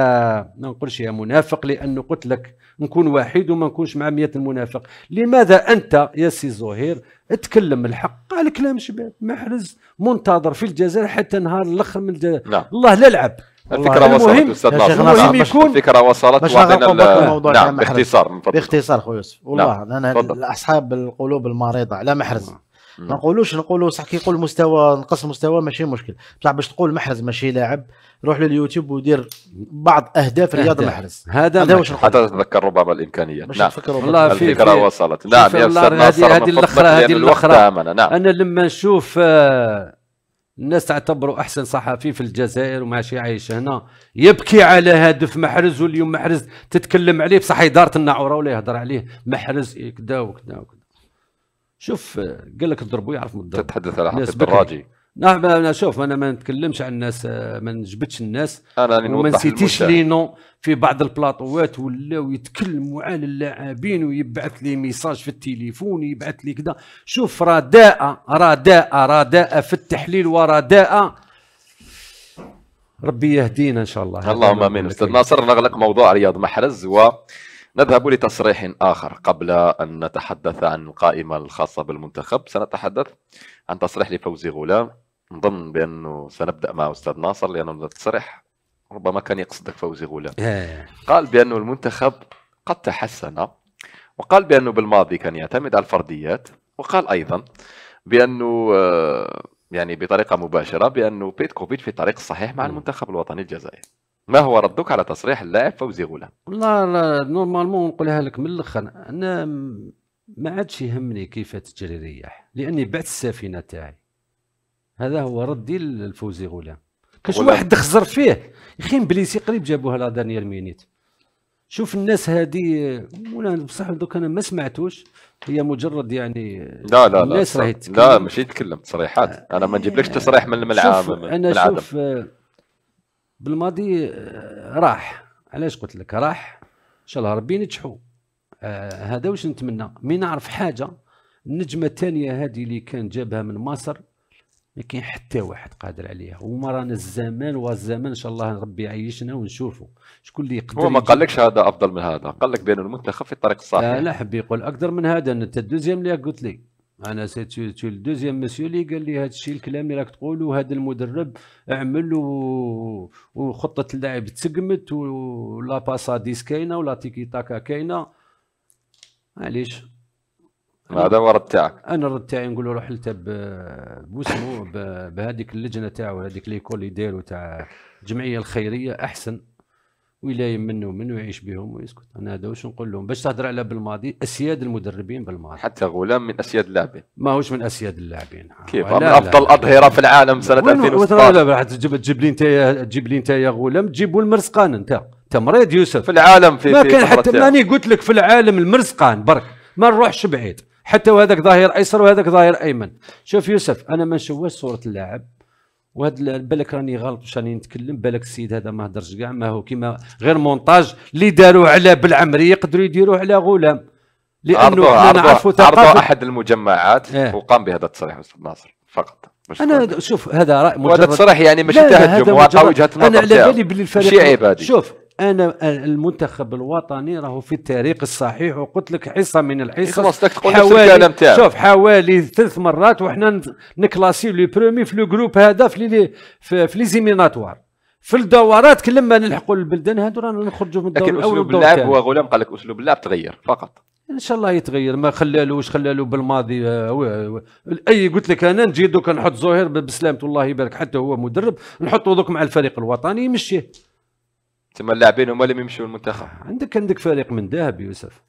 ما نقولش يا منافق لأنه قلت لك نكون واحد وما نكونش مع مئة المنافق لماذا أنت يا سي زهير تكلم الحق قال كلام شباب محرز منتظر في الجزائر حتى نهار الاخر من الجزائر لا. الله لا لعب يعني الفكره وصلت استاذ ناصر الفكره وصلت وعطينا الموضوع نعم باختصار باختصار خويا يوسف والله نعم. انا اصحاب القلوب المريضه على محرز نعم. ما نقولوش نقولوا صح كي يقول مستوى نقص مستوى ماشي مشكل بصح باش تقول محرز ماشي لاعب روح لليوتيوب ودير بعض اهداف رياض محرز هذا هذا واش حتى تتذكر ربما الامكانيات نعم والله في الفكره وصلت نعم يا استاذ ناصر هذه الاخره هذه الاخره نعم. انا لما نشوف آه الناس تعتبروا احسن صحفي في الجزائر وماشي عايش هنا يبكي على هدف محرز واليوم محرز تتكلم عليه بصح اداره الناعوره ولا يهضر عليه محرز كدا وكذا وكدا شوف قال لك اضربوا يعرف مضرب تتحدث على حق الراجي نعم انا شوف انا ما نتكلمش عن الناس آه، ما نجبدش الناس انا وما نسيتيش لي نو في بعض البلاطوات ولاو يتكلموا على اللاعبين ويبعث لي ميساج في التليفون ويبعث لي كذا شوف رداء رداء رداء في التحليل ورداء ربي يهدينا ان شاء الله اللهم امين استاذ ناصر نغلق موضوع رياض محرز و نذهب لتصريح آخر قبل أن نتحدث عن القائمة الخاصة بالمنتخب سنتحدث عن تصريح لفوزي غلام نظن بانه سنبدا مع استاذ ناصر لانه التصريح ربما كان يقصدك فوزي غلام قال بانه المنتخب قد تحسن وقال بانه بالماضي كان يعتمد على الفرديات وقال ايضا بانه آه، يعني بطريقه مباشره بانه بيتكوفيتش في الطريق الصحيح مع المنتخب الوطني الجزائري ما هو ردك على تصريح اللاعب فوزي غلام؟ والله نورمالمون نقولها لك من الاخر انا ما عادش يهمني كيف تجري الرياح لاني بعت السفينه تاعي هذا هو ردي للفوزي غلام كاش واحد خزر فيه يخي بليسي قريب جابوها لا دانيال مينيت شوف الناس هذه ولا بصح دوك انا ما سمعتوش هي مجرد يعني لا لا الناس راهي لا ماشي يتكلم تصريحات انا ما نجيبلكش آه، تصريح من الملعب شوف من انا شوف آه، بالماضي آه، راح علاش قلت لك راح ان شاء الله ربي ينجحوا آه، هذا واش نتمنى مي نعرف حاجه النجمه الثانيه هذه اللي كان جابها من مصر ما كاين حتى واحد قادر عليها وما رانا الزمان والزمان ان شاء الله ربي يعيشنا ونشوفوا شكون اللي يقدر هو ما قالكش هذا افضل من هذا قال لك بان المنتخب في الطريق الصحيح لا آه، لا حبي يقول اكثر من هذا انت الدوزيام اللي قلت لي انا سيتو الدوزيام مسيو اللي قال لي هذا الشيء الكلام اللي راك تقوله هذا المدرب عمل وخطه اللاعب تسقمت ولا باسا ديس كاينه ولا تيكي تاكا كاينه معليش هذا هو الرد تاعك انا الرد تاعي نقول له روح انت بوسمو بهذيك اللجنه تاعو هذيك ليكول اللي داروا تاع الجمعيه الخيريه احسن ويلايم منه ومنه يعيش بهم ويسكت انا هذا واش نقول لهم باش تهضر على بالماضي اسياد المدربين بالماضي حتى غلام من اسياد اللاعبين ماهوش من اسياد اللاعبين كيف من افضل اظهره في العالم سنه 2016 تجيب لي انت تجيب لي انت يا غلام تجيبوا المرسقان انت تمريض يوسف في العالم في ما في كان حتى ماني قلت لك في العالم المرزقان برك ما نروحش بعيد حتى وهذاك ظهير ايسر وهذاك ظهير ايمن شوف يوسف انا ما نشوهش صوره اللاعب وهذا بالك راني غلط باش راني نتكلم بالك السيد هذا ما هدرش كاع ما هو كيما غير مونتاج اللي داروه على بالعمري يقدروا يديروه على غلام لانه احنا نعرفوا ثقافه احد المجمعات اه وقام بهذا التصريح استاذ ناصر فقط انا شوف هذا راي مجرد هذا تصريح يعني مش تهجم وعطى وجهه نظر انا على بالي باللي الفريق شوف انا المنتخب الوطني راهو في التاريخ الصحيح وقلت لك حصه من الحصص حوالي شوف حوالي ثلاث مرات وحنا نكلاسي لو برومي في لو جروب هذا في لي في ليزيميناتوار في الدورات كل ما نلحقوا البلدان هذو رانا نخرجوا من الدور لكن اسلوب اللعب هو غلام قال لك اسلوب اللعب تغير فقط ان شاء الله يتغير ما خلالوش خلالو بالماضي آه، اي قلت لك انا نجي دوك نحط زهير بسلامته الله يبارك حتى هو مدرب نحطه دوك مع الفريق الوطني يمشيه تما اللاعبين هما اللي يمشيو المنتخب عندك عندك فريق من ذهب يوسف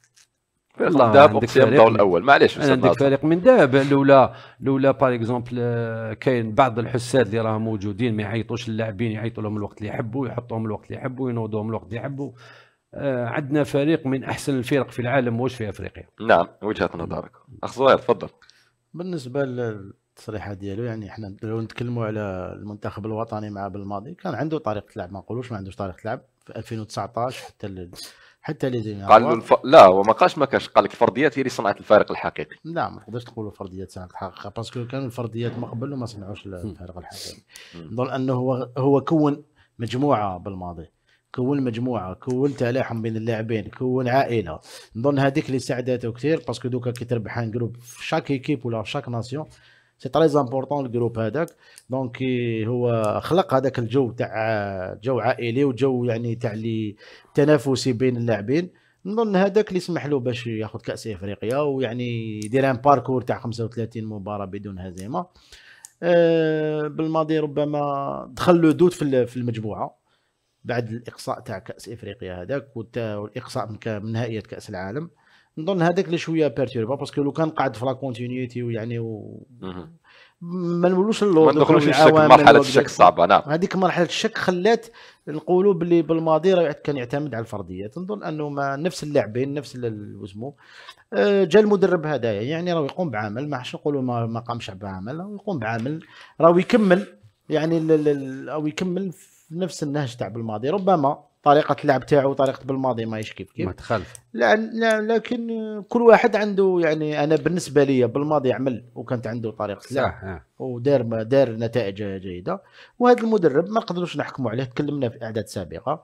فريق من ذهب اقسم الدور الاول معليش عندك فريق من ذهب لولا لولا باغ اكزومبل كاين بعض الحساد اللي راهم موجودين ما يعيطوش اللاعبين يعيطوا لهم الوقت اللي يحبوا يحطوهم الوقت اللي يحبوا ينوضوهم الوقت اللي يحبوا آه عندنا فريق من احسن الفرق في العالم واش في افريقيا نعم وجهه نظرك اخ زهير تفضل بالنسبه التصريحات ديالو يعني حنا لو نتكلموا على المنتخب الوطني مع بالماضي كان عنده طريقه لعب ما نقولوش ما عندوش طريقه لعب في 2019 حتى ال... حتى لي قال الف... لا هو ما قالش ما كانش قال لك الفرديات هي اللي صنعت الفارق الحقيقي لا ما تقدرش تقولوا فرديات صنعت الحقيقه باسكو كانوا الفرديات من قبل وما صنعوش الفارق الحقيقي نظن انه هو هو كون مجموعه بالماضي كون مجموعه كون تلاحم بين اللاعبين كون عائله نظن هذيك اللي ساعدته كثير باسكو دوكا كي تربح ان جروب في شاك ايكيب ولا في شاك ناسيون سي تري امبورطون الجروب هذاك دونك هو خلق هذاك الجو تاع جو عائلي وجو يعني تاع اللي تنافسي بين اللاعبين نظن هذاك اللي سمح له باش ياخذ كاس افريقيا ويعني يدير ان باركور تاع 35 مباراه بدون هزيمه آه، بالماضي ربما دخل لو دوت في المجموعه بعد الاقصاء تاع كاس افريقيا هذاك والاقصاء من نهائيات كاس العالم نظن هذاك اللي شويه بيرتيربا آه، باسكو لو كان قاعد في لا كونتينيتي ويعني و... يعني ما نولوش اللو ما ندخلوش مرحله الشك صعبه نعم هذيك مرحله الشك خلات نقولوا باللي بالماضي راه كان يعتمد على الفرديات نظن انه ما نفس اللاعبين نفس وسمو آه، جا المدرب هذايا يعني راه يقوم بعمل ما حش نقولوا ما, ما قامش بعمل راه يقوم بعمل راه يكمل يعني او يكمل في نفس النهج تاع بالماضي ربما طريقه اللعب تاعو وطريقه بالماضي ماهيش كيف كيف متخلف لان لكن كل واحد عنده يعني انا بالنسبه لي بالماضي عمل وكانت عنده طريقه لعب صح آه. ودار دار نتائج جيده وهذا المدرب ما نقدروش نحكموا عليه تكلمنا في اعداد سابقه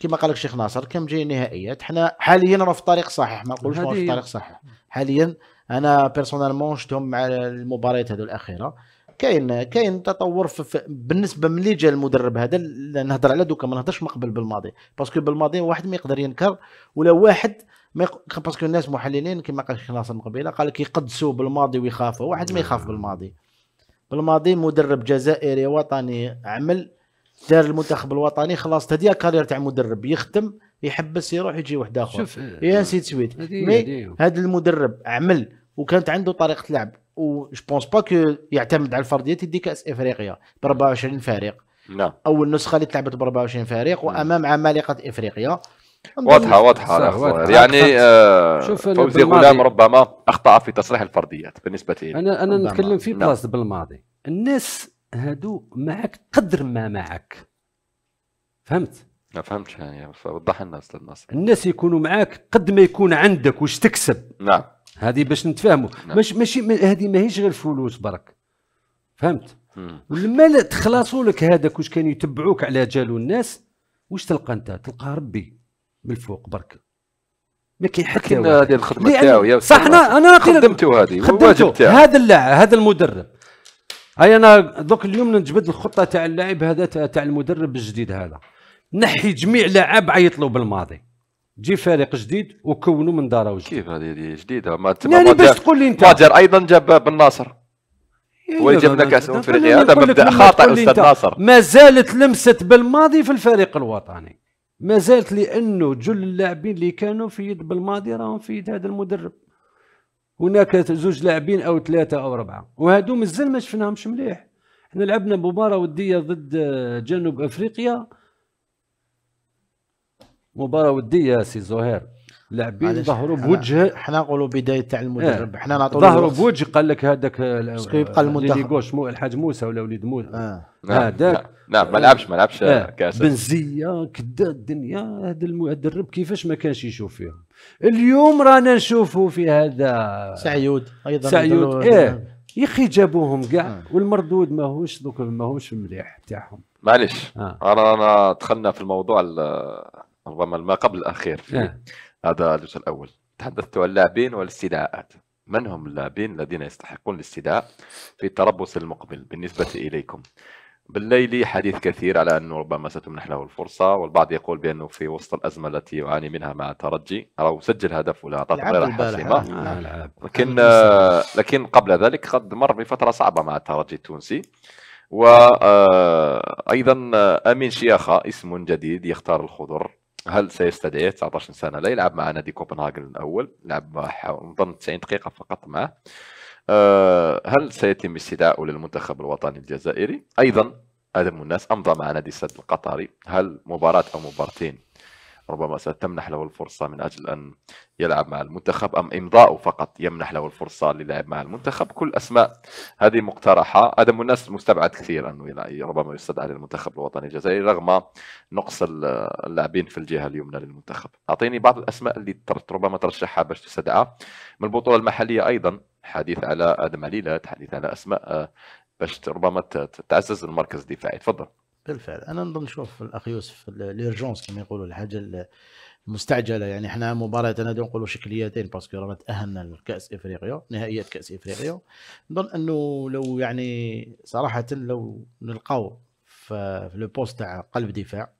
كما قال لك شيخ ناصر كم جاي نهائيات حنا حاليا راه في طريق صحيح ما نقولوش في طريق صحيح حاليا انا بيرسونالمون شفتهم مع المباريات هذو الاخيره كاين كاين تطور في بالنسبه ملي جا المدرب هذا نهضر على دوكا ما نهضرش مقبل بالماضي باسكو بالماضي واحد ما يقدر ينكر ولا واحد ما يق... باسكو الناس محللين كما قال الشيخ ناصر من قبيله قال لك يقدسوا بالماضي ويخافوا واحد ما يخاف بالماضي بالماضي مدرب جزائري وطني عمل دار المنتخب الوطني خلاص هذه كارير تاع مدرب يختم يحبس يروح يجي واحد اخر شوف يا سيد سويت هذا المدرب عمل وكانت عنده طريقه لعب وش بونس با كو يعتمد على الفرديه تدي كاس افريقيا ب 24 فريق نعم اول نسخه اللي تلعبت ب 24 فريق نعم. وامام عمالقه افريقيا واضحه واضحه يعني آه، فوزي غلام ربما اخطا في تصريح الفرديات بالنسبه لي انا انا نتكلم في بلاصه نعم. بالماضي الناس هادو معك قدر ما معك فهمت ما فهمتش يعني وضح الناس للناس الناس يكونوا معاك قد ما يكون عندك واش تكسب نعم هذه باش نتفاهموا نعم. مش ماشي هذه ماهيش غير فلوس برك فهمت ولما تخلصوا لك هذاك واش كانوا يتبعوك على جالو الناس واش تلقى انت تلقى ربي من الفوق برك ما كاين حتى هذه الخدمه تاعو صح انا انا خدمتو هذه خدمتو هذا اللاعب هذا المدرب هيا انا دوك اليوم نجبد الخطه تاع اللاعب هذا تاع المدرب الجديد هذا نحي جميع لاعب عيط له بالماضي جي فريق جديد وكونوا من داره جديد كيف هذه جديده ما تما يعني باش تقول لي انت ماجر ايضا جاب بن ناصر إيه، لك كاس افريقيا هذا مبدا خاطئ استاذ ناصر ما زالت لمسه بالماضي في الفريق الوطني ما زالت لانه جل اللاعبين اللي كانوا في يد بالماضي راهم في يد هذا المدرب هناك زوج لاعبين او ثلاثه او اربعه وهادو مازال ما شفناهمش مليح احنا لعبنا مباراه وديه ضد جنوب افريقيا مباراه وديه سي زهير لاعبين ظهروا بوجه حنا نقولوا بدايه تاع المدرب إيه. حنا نعطوا ظهروا بوجه قال لك هذاك باسكو يبقى آه، المنتخب اللي مو الحاج موسى ولا وليد موسى آه. هذاك نعم،, نعم،, نعم ما لعبش ما لعبش آه. كاس بنزيه كدا الدنيا هذا المدرب كيفاش ما كانش يشوف فيهم اليوم رانا نشوفوا في هذا سعيود ايضا سعيود نعم. ايه يا اخي جابوهم كاع آه. والمردود ماهوش دوك ماهوش مليح تاعهم معليش آه. انا انا دخلنا في الموضوع ربما ما قبل الأخير في نعم. هذا الجزء الأول تحدثت عن اللاعبين والاستدعاءات من هم اللاعبين الذين يستحقون الاستدعاء في التربص المقبل بالنسبة إليكم بالليل حديث كثير على أنه ربما ستمنح له الفرصة والبعض يقول بأنه في وسط الأزمة التي يعاني منها مع ترجي أو سجل هدف ولا اعطى غير حاسمة آه، لكن آه، لكن قبل ذلك قد مر بفترة صعبة مع الترجي التونسي وأيضا آه، أمين شياخة اسم جديد يختار الخضر هل سيستدعي 19 سنه لا يلعب مع نادي كوبنهاغن الاول لعب نظن 90 دقيقه فقط معه آه، هل سيتم استدعائه للمنتخب الوطني الجزائري ايضا ادم الناس امضى مع نادي السد القطري هل مباراه او مبارتين ربما ستمنح له الفرصة من أجل أن يلعب مع المنتخب أم إمضاءه فقط يمنح له الفرصة للعب مع المنتخب كل أسماء هذه مقترحة هذا من الناس مستبعد كثير أنه ربما يستدعى للمنتخب الوطني الجزائري رغم نقص اللاعبين في الجهة اليمنى للمنتخب أعطيني بعض الأسماء اللي ربما ترشحها باش تستدعى من البطولة المحلية أيضا حديث على آدم عليلات حديث على أسماء آه، باش ربما تعزز المركز الدفاعي تفضل بالفعل انا نظن نشوف الاخ يوسف ليرجونس كما يقولوا الحاجه المستعجله يعني احنا مباراتنا نقولوا شكليتين باسكو رانا تاهلنا لكاس افريقيا نهائيات كاس افريقيا نظن انه لو يعني صراحه لو نلقاو في لو بوست تاع قلب دفاع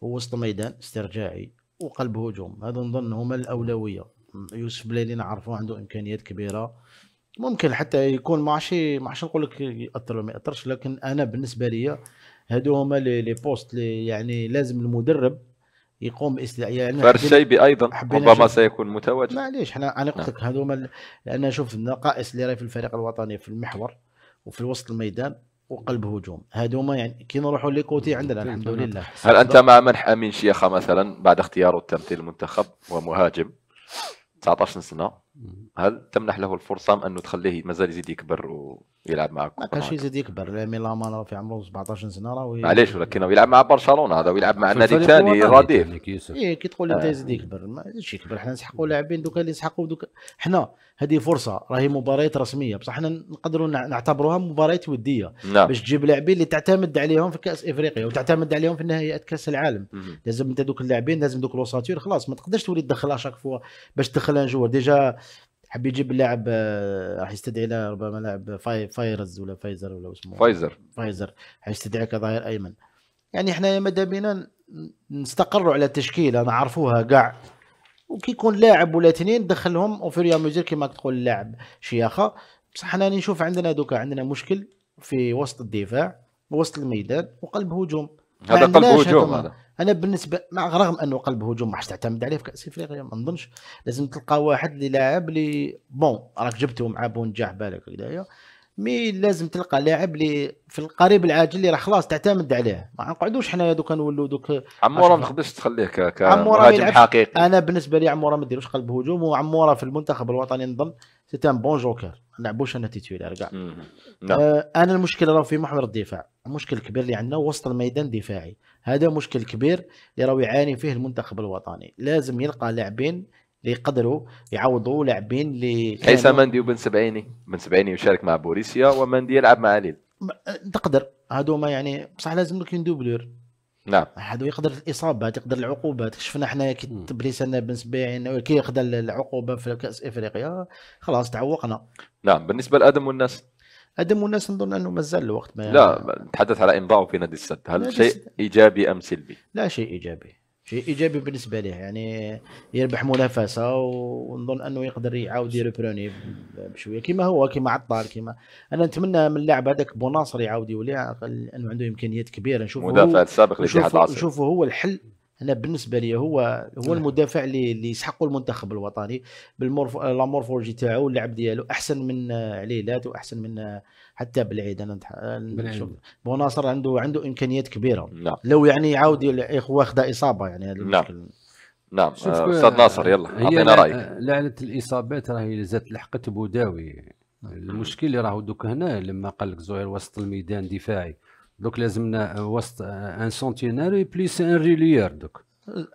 ووسط ميدان استرجاعي وقلب هجوم هذا نظن هما الاولويه يوسف بليلي نعرفوا عنده امكانيات كبيره ممكن حتى يكون ماشي ما نقول لك ياثر ولا ما ياثرش لكن انا بالنسبه لي هادو هما لي بوست اللي يعني لازم المدرب يقوم باستعجال يعني فالشيبي ايضا ربما سيكون متواجد معليش حنا انا نعم. قلت لك هادو هما لان شوف النقائص اللي راهي في الفريق الوطني في المحور وفي وسط الميدان وقلب هجوم هادو هما يعني كي نروحوا ليكوتي عندنا نعم، الحمد لله نعم. هل انت مع منح امين شيخه مثلا بعد اختياره التمثيل المنتخب ومهاجم 19 سنه هل تمنح له الفرصه ام انه تخليه مازال يزيد يكبر و... يلعب معك ما كانش يزيد يكبر لا ميلامان في عمره 17 سنه راه معليش ولكن يلعب مع برشلونه هذا ويلعب مع نادي ثاني رديف اي كي تقول انت آه. يزيد يكبر ما يزيدش يكبر حنا نسحقوا لاعبين دوكا اللي نسحقوا دوكا حنا هذه فرصه راهي مباريات رسميه بصح حنا نقدروا نعتبروها مباريات وديه نعم. باش تجيب لاعبين اللي تعتمد عليهم في كاس افريقيا وتعتمد عليهم في نهائيات كاس العالم لازم انت دوك اللاعبين لازم دوك لوساتور خلاص ما تقدرش تولي تدخل اشاك فوا باش تدخل ان جوار ديجا حب يجيب لاعب آه، راح يستدعي له ربما لاعب فاي فايرز ولا فايزر ولا اسمه فايزر فايزر حيستدعي كظهير ايمن يعني حنايا مدى بينا نستقروا على تشكيله نعرفوها كاع وكي يكون لاعب ولا اثنين دخلهم اوفيريا ميزير كيما تقول اللاعب شياخه بصح انا نشوف عندنا دوكا عندنا مشكل في وسط الدفاع وسط الميدان وقلب هجوم هذا قلب هجوم هذا انا بالنسبه مع رغم انه قلب هجوم ما تعتمد عليه في كاس افريقيا ما نظنش لازم تلقى واحد اللي لاعب اللي بون راك جبته مع بون بالك هكذايا أيوه. مي لازم تلقى لاعب اللي في القريب العاجل اللي راه خلاص تعتمد عليه ما نقعدوش حنايا دوكا نولوا دوك عموره ما تقدرش تخليه ك مهاجم حقيقي انا بالنسبه لي عموره ما ديروش قلب هجوم وعموره في المنتخب الوطني نظن سي ان بون جوكر ما لعبوش انا تيتولار كاع نعم. آه، انا المشكله راه في محور الدفاع المشكل الكبير اللي عندنا وسط الميدان دفاعي هذا مشكل كبير اللي راهو يعاني فيه المنتخب الوطني لازم يلقى لاعبين اللي يقدروا يعوضوا لاعبين اللي ليس مندي وبن سبعيني بن سبعيني يشارك مع بوريسيا ومندي يلعب مع ليل تقدر هادو ما يعني بصح لازم لك دوبلور نعم هادو يقدر الاصابات يقدر العقوبات شفنا حنا كي انا بن سبعين كي خدا العقوبه في كاس افريقيا خلاص تعوقنا نعم بالنسبه لادم والناس ادم الناس نظن انه مازال الوقت ما لا يعني. نتحدث على انضاعه في نادي السد هل شيء ايجابي ام سلبي؟ لا شيء ايجابي شيء ايجابي بالنسبه له يعني يربح منافسه ونظن انه يقدر يعاود يربروني بشويه كما هو كما عطار كما انا نتمنى من اللاعب هذاك بوناصر يعاود يولي لانه عنده امكانيات كبيره نشوفه مدافع السابق نشوفه هو الحل انا بالنسبه لي هو هو آه. المدافع اللي اللي يسحقوا المنتخب الوطني بالمورف لا تاعو اللعب ديالو احسن من عليلات واحسن من حتى بالعيد انا نشوف بوناصر عنده عنده امكانيات كبيره نعم. لو يعني يعاود واخد اصابه يعني هذا نعم نعم آه، استاذ ناصر يلا اعطينا رايك لعنه الاصابات راهي زادت لحقت بوداوي نعم. المشكل اللي راهو دوك هنا لما قال لك زهير وسط الميدان دفاعي دوك لازمنا وسط ان سونتينير بليس ان ريليير دوك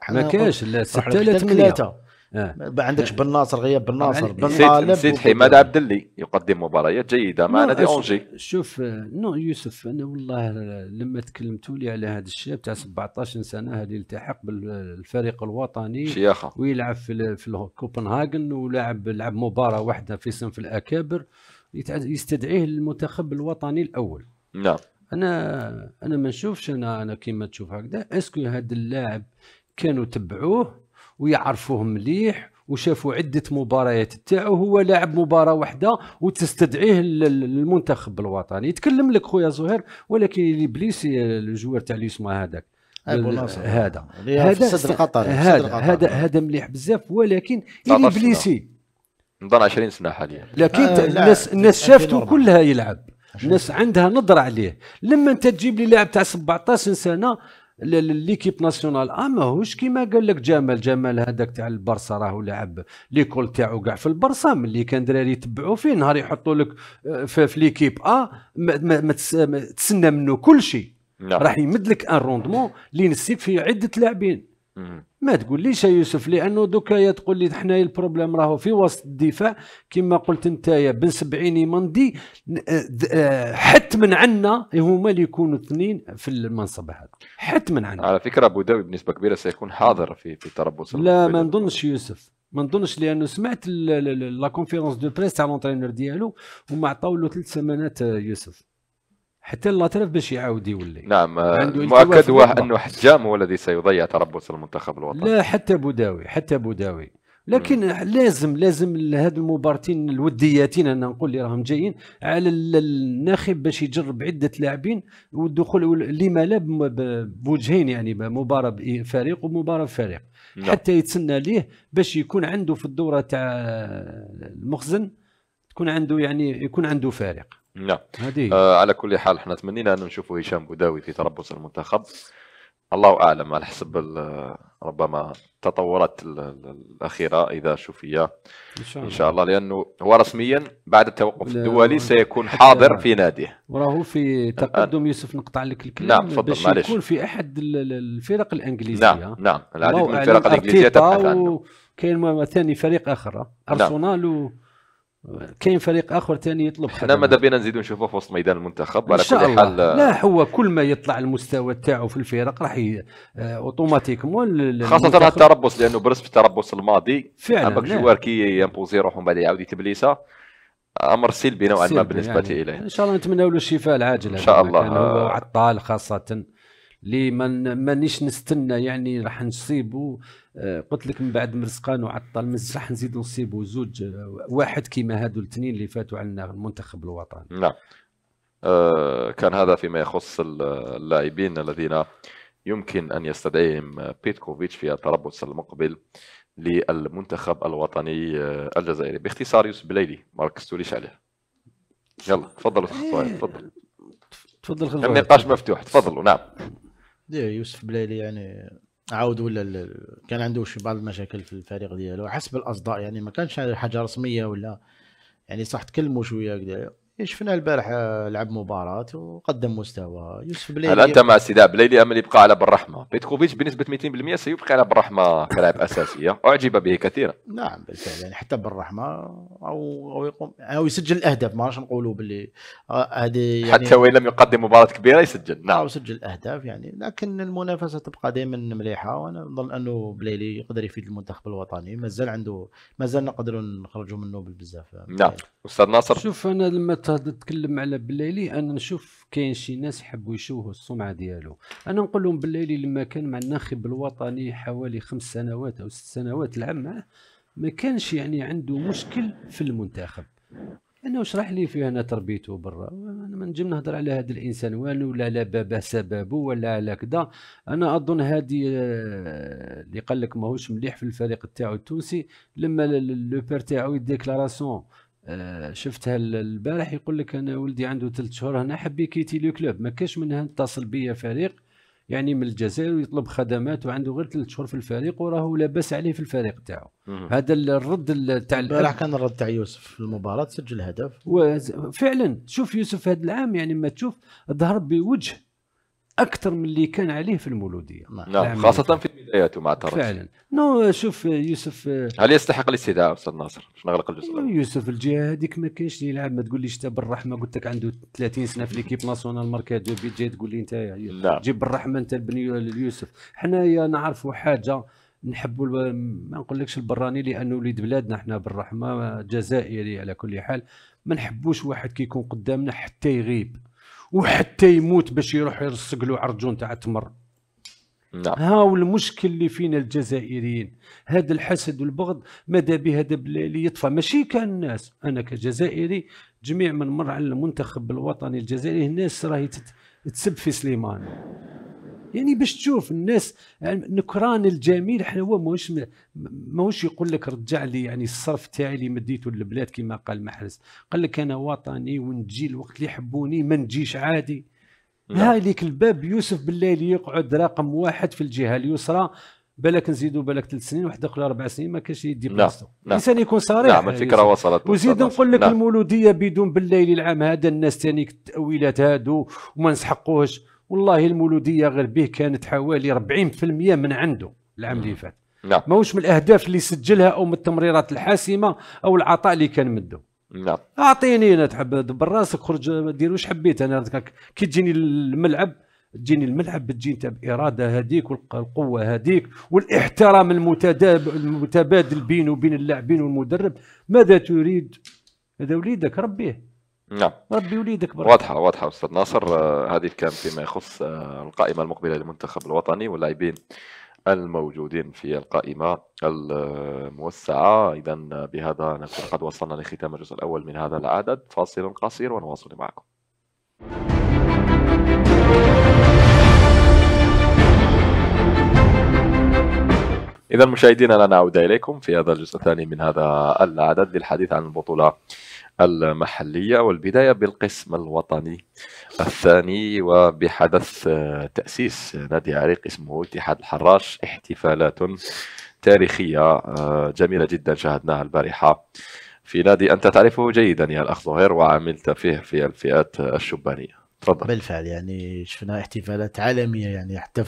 ما كاش لا سته لا ثلاثه آه. ما عندكش بن ناصر غياب بن ناصر بن طالب سيد حماد عبد اللي يقدم مباريات جيده مع نادي اونجي شوف نو يوسف انا والله لما تكلمتوا لي على هذا الشاب تاع 17 سنه هذا التحق بالفريق الوطني شياخه ويلعب في في كوبنهاغن ولعب لعب مباراه واحده في صنف الاكابر يستدعيه للمنتخب الوطني الاول نعم انا انا ما نشوفش انا انا كيما تشوف هكذا اسكو هذا اللاعب كانوا تبعوه ويعرفوه مليح وشافوا عده مباريات تاعو هو لاعب مباراه واحده وتستدعيه للمنتخب الوطني يتكلم لك خويا زهير ولكن الابليس الجوار تاع اللي اسمه هذاك هذا هذا صدر قطر هذا هذا مليح بزاف ولكن الابليسي نظن 20 سنه حاليا لكن الناس آه، الناس شافته كلها يلعب الناس عندها نظره عليه لما انت تجيب لي لاعب تاع 17 سنه ليكيب ناسيونال اه ماهوش كيما قال لك جمال جمال هذاك تاع البرصا راهو لعب ليكول تاعو كاع في البرصا ملي كان دراري يتبعوا فيه نهار يحطوا لك آه، في, في ليكيب ا آه ما تسنى منه كل شيء نعم. راح يمد لك ان روندمون اللي نسيك فيه عده لاعبين ما تقوليش يا يوسف لانه دوكا تقول لي حنا البروبليم راهو في وسط الدفاع كما قلت انت بن سبعين يمندي آه، آه، حتما عنا هما اللي يكونوا اثنين في المنصب هذا حتما عنا على فكره ابو داوي بنسبه كبيره سيكون حاضر في في تربص لا ما نظنش يوسف ما نظنش لانه سمعت لا كونفيرونس دو بريس تاع لونترينور ديالو هما عطاو له ثلاث سمانات آه، يوسف حتى الله تلف باش يعاود يولي نعم المؤكد آه، هو انه حجام هو الذي سيضيع تربص المنتخب الوطني لا حتى بوداوي حتى بوداوي لكن م. لازم لازم هاد المبارتين الودياتين انا نقول اللي راهم جايين على الناخب باش يجرب عده لاعبين والدخول لما لا بوجهين يعني مباراه بفريق ومباراه بفريق نعم. حتى يتسنى ليه باش يكون عنده في الدوره تاع المخزن تكون عنده يعني يكون عنده فارق نعم آه على كل حال احنا تمنينا ان نشوفوا هشام بوداوي في تربص المنتخب الله اعلم على حسب ربما التطورات الاخيره اذا شوفية ان شاء الله, إن شاء الله لانه هو رسميا بعد التوقف الدولي سيكون حاضر في ناديه وراهو في تقدم يوسف نقطع لك الكلام نعم تفضل معليش معلش يكون في احد الفرق الانجليزيه نعم نعم العديد من الفرق الانجليزيه تبحث عنه كاين ثاني فريق اخر نعم. ارسنال نعم. كاين فريق اخر ثاني يطلب حنا ماذا بينا نزيدوا نشوفو في وسط ميدان المنتخب على كل حال لا هو كل ما يطلع المستوى تاعو في الفرق راح اوتوماتيكمون آه، خاصه هذا التربص لانه برسب التربص الماضي فعلا اما جوار كي يمبوزي روحهم بعد يعاود يتبليسه امر سلبي نوعا ما يعني. بالنسبه يعني. اليه ان شاء الله نتمنوا له الشفاء العاجل ان شاء الله هو عطال خاصه اللي مانيش نستنى يعني راح نصيبه قلت لك من بعد مرزقان وعطل مسرح نزيد نصيبو زوج آه، واحد كيما هادو الاثنين اللي فاتوا عندنا المنتخب الوطني نعم آه، كان هذا فيما يخص اللاعبين الذين يمكن ان يستدعيهم بيتكوفيتش في التربص المقبل للمنتخب الوطني آه، الجزائري باختصار يوسف بليلي ما ركزتوليش عليه يلا تفضل إيه. تفضل تفضل النقاش مفتوح تفضلوا نعم إيه، يوسف بليلي يعني عاود ولا ال... كان عنده شي بعض المشاكل في الفريق ديالو حسب الاصداء يعني ما كانش حاجه رسميه ولا يعني صح تكلموا شويه هكذا شفنا البارح آه، لعب مباراه وقدم مستوى يوسف بليلي هل انت مع سيدا بليلي ام يبقى على بالرحمه بيتكوفيتش بنسبه 200% سيبقى على بالرحمه كلاعب اساسيه اعجب به كثيرا نعم بالفعل يعني حتى بالرحمه او او يقوم او يسجل الاهداف ما راش نقولوا باللي آه، هذه يعني حتى وان لم يقدم مباراه كبيره يسجل نعم او يسجل الاهداف يعني لكن المنافسه تبقى دائما مليحه وانا نظن انه بليلي يقدر يفيد المنتخب الوطني مازال عنده مازال نقدروا نخرجوا منه بزاف نعم استاذ ناصر شوف انا لما تتكلم على بلالي انا نشوف كاين شي ناس حبوا يشوهوا السمعه ديالو انا نقول لهم بلالي لما كان مع الناخب الوطني حوالي خمس سنوات او ست سنوات العام معاه ما كانش يعني عنده مشكل في المنتخب انا وشرح لي فيه انا تربيته برا انا ما نجم نهضر على هذا الانسان والو ولا على بابا سببه ولا على كذا انا اظن هادي آه، اللي قال لك ماهوش مليح في الفريق تاعو التونسي لما لو بير تاعو يديكلاراسيون آه، شفتها البارح يقول لك انا ولدي عنده ثلاث شهور هنا حبي كيتي لو كلوب ما كاش منها اتصل بيا فريق يعني من الجزائر ويطلب خدمات وعنده غير ثلاث شهور في الفريق وراه لاباس عليه في الفريق تاعو هذا الرد تاع البارح كان الرد تاع يوسف في المباراه سجل هدف فعلا شوف يوسف هذا العام يعني ما تشوف ظهر بوجه اكثر من اللي كان عليه في المولوديه نعم, نعم، خاصه في بداياته مع ترى فعلا نو شوف يوسف هل يستحق الاستدعاء استاذ ناصر باش نغلق الجزء الاول يوسف الجهه هذيك ما كانش يلعب ما تقوليش انت بالرحمه قلت لك عنده 30 سنه في ليكيب ناسيونال ماركا دو بيت جاي تقول لي انت نعم. جيب بالرحمه انت البني ليوسف حنايا نعرفوا حاجه نحبوا ما نقولكش البراني لانه وليد بلادنا حنا بالرحمه جزائري على كل حال ما نحبوش واحد كيكون قدامنا حتى يغيب وحتى يموت باش يروح يرسق له عرجون تاع تمر نعم هو المشكل اللي فينا الجزائريين هذا الحسد والبغض ماذا به هذا اللي يطفى ماشي كان الناس انا كجزائري جميع من مر على المنتخب الوطني الجزائري الناس راهي تتسب في سليمان يعني باش تشوف الناس يعني نكران الجميل حنا هو ماهوش ماهوش يقول لك رجع لي يعني الصرف تاعي اللي مديته للبلاد كما قال محرز قال لك انا وطني ونجي الوقت اللي يحبوني ما نجيش عادي هاي ليك الباب يوسف بالليل يقعد رقم واحد في الجهه اليسرى بالك نزيدوا بالك ثلاث سنين واحد دخل اربع سنين ما كانش يدي بلاصتو الانسان يكون صريح نعم الفكره وصلت وزيد نقول لك المولوديه بدون بالليل العام هذا الناس ثاني التاويلات هادو وما نسحقوهش والله المولوديه غير به كانت حوالي 40% من عنده العام اللي فات نعم ماهوش من الاهداف اللي سجلها او من التمريرات الحاسمه او العطاء اللي كان مده نعم اعطيني انا تحب دبر راسك خرج دير واش حبيت انا كي تجيني الملعب تجيني الملعب بتجي انت باراده هذيك والقوه هذيك والاحترام المتداب المتبادل بينه وبين اللاعبين والمدرب ماذا تريد هذا وليدك ربيه نعم ربي وليدك برك واضحه واضحه استاذ ناصر آه، هذه كان فيما يخص آه، القائمه المقبله للمنتخب الوطني واللاعبين الموجودين في القائمه الموسعه اذا بهذا نكون قد وصلنا لختام الجزء الاول من هذا العدد فاصل قصير ونواصل معكم إذا مشاهدينا لا نعود إليكم في هذا الجزء الثاني من هذا العدد للحديث عن البطولة المحلية والبداية بالقسم الوطني الثاني وبحدث آه، تأسيس نادي عريق اسمه اتحاد الحراش احتفالات تاريخية آه، جميلة جدا شاهدناها البارحة في نادي أنت تعرفه جيدا يا الأخ زهير وعملت فيه في الفئات الشبانية تفضل بالفعل يعني شفنا احتفالات عالمية يعني حتى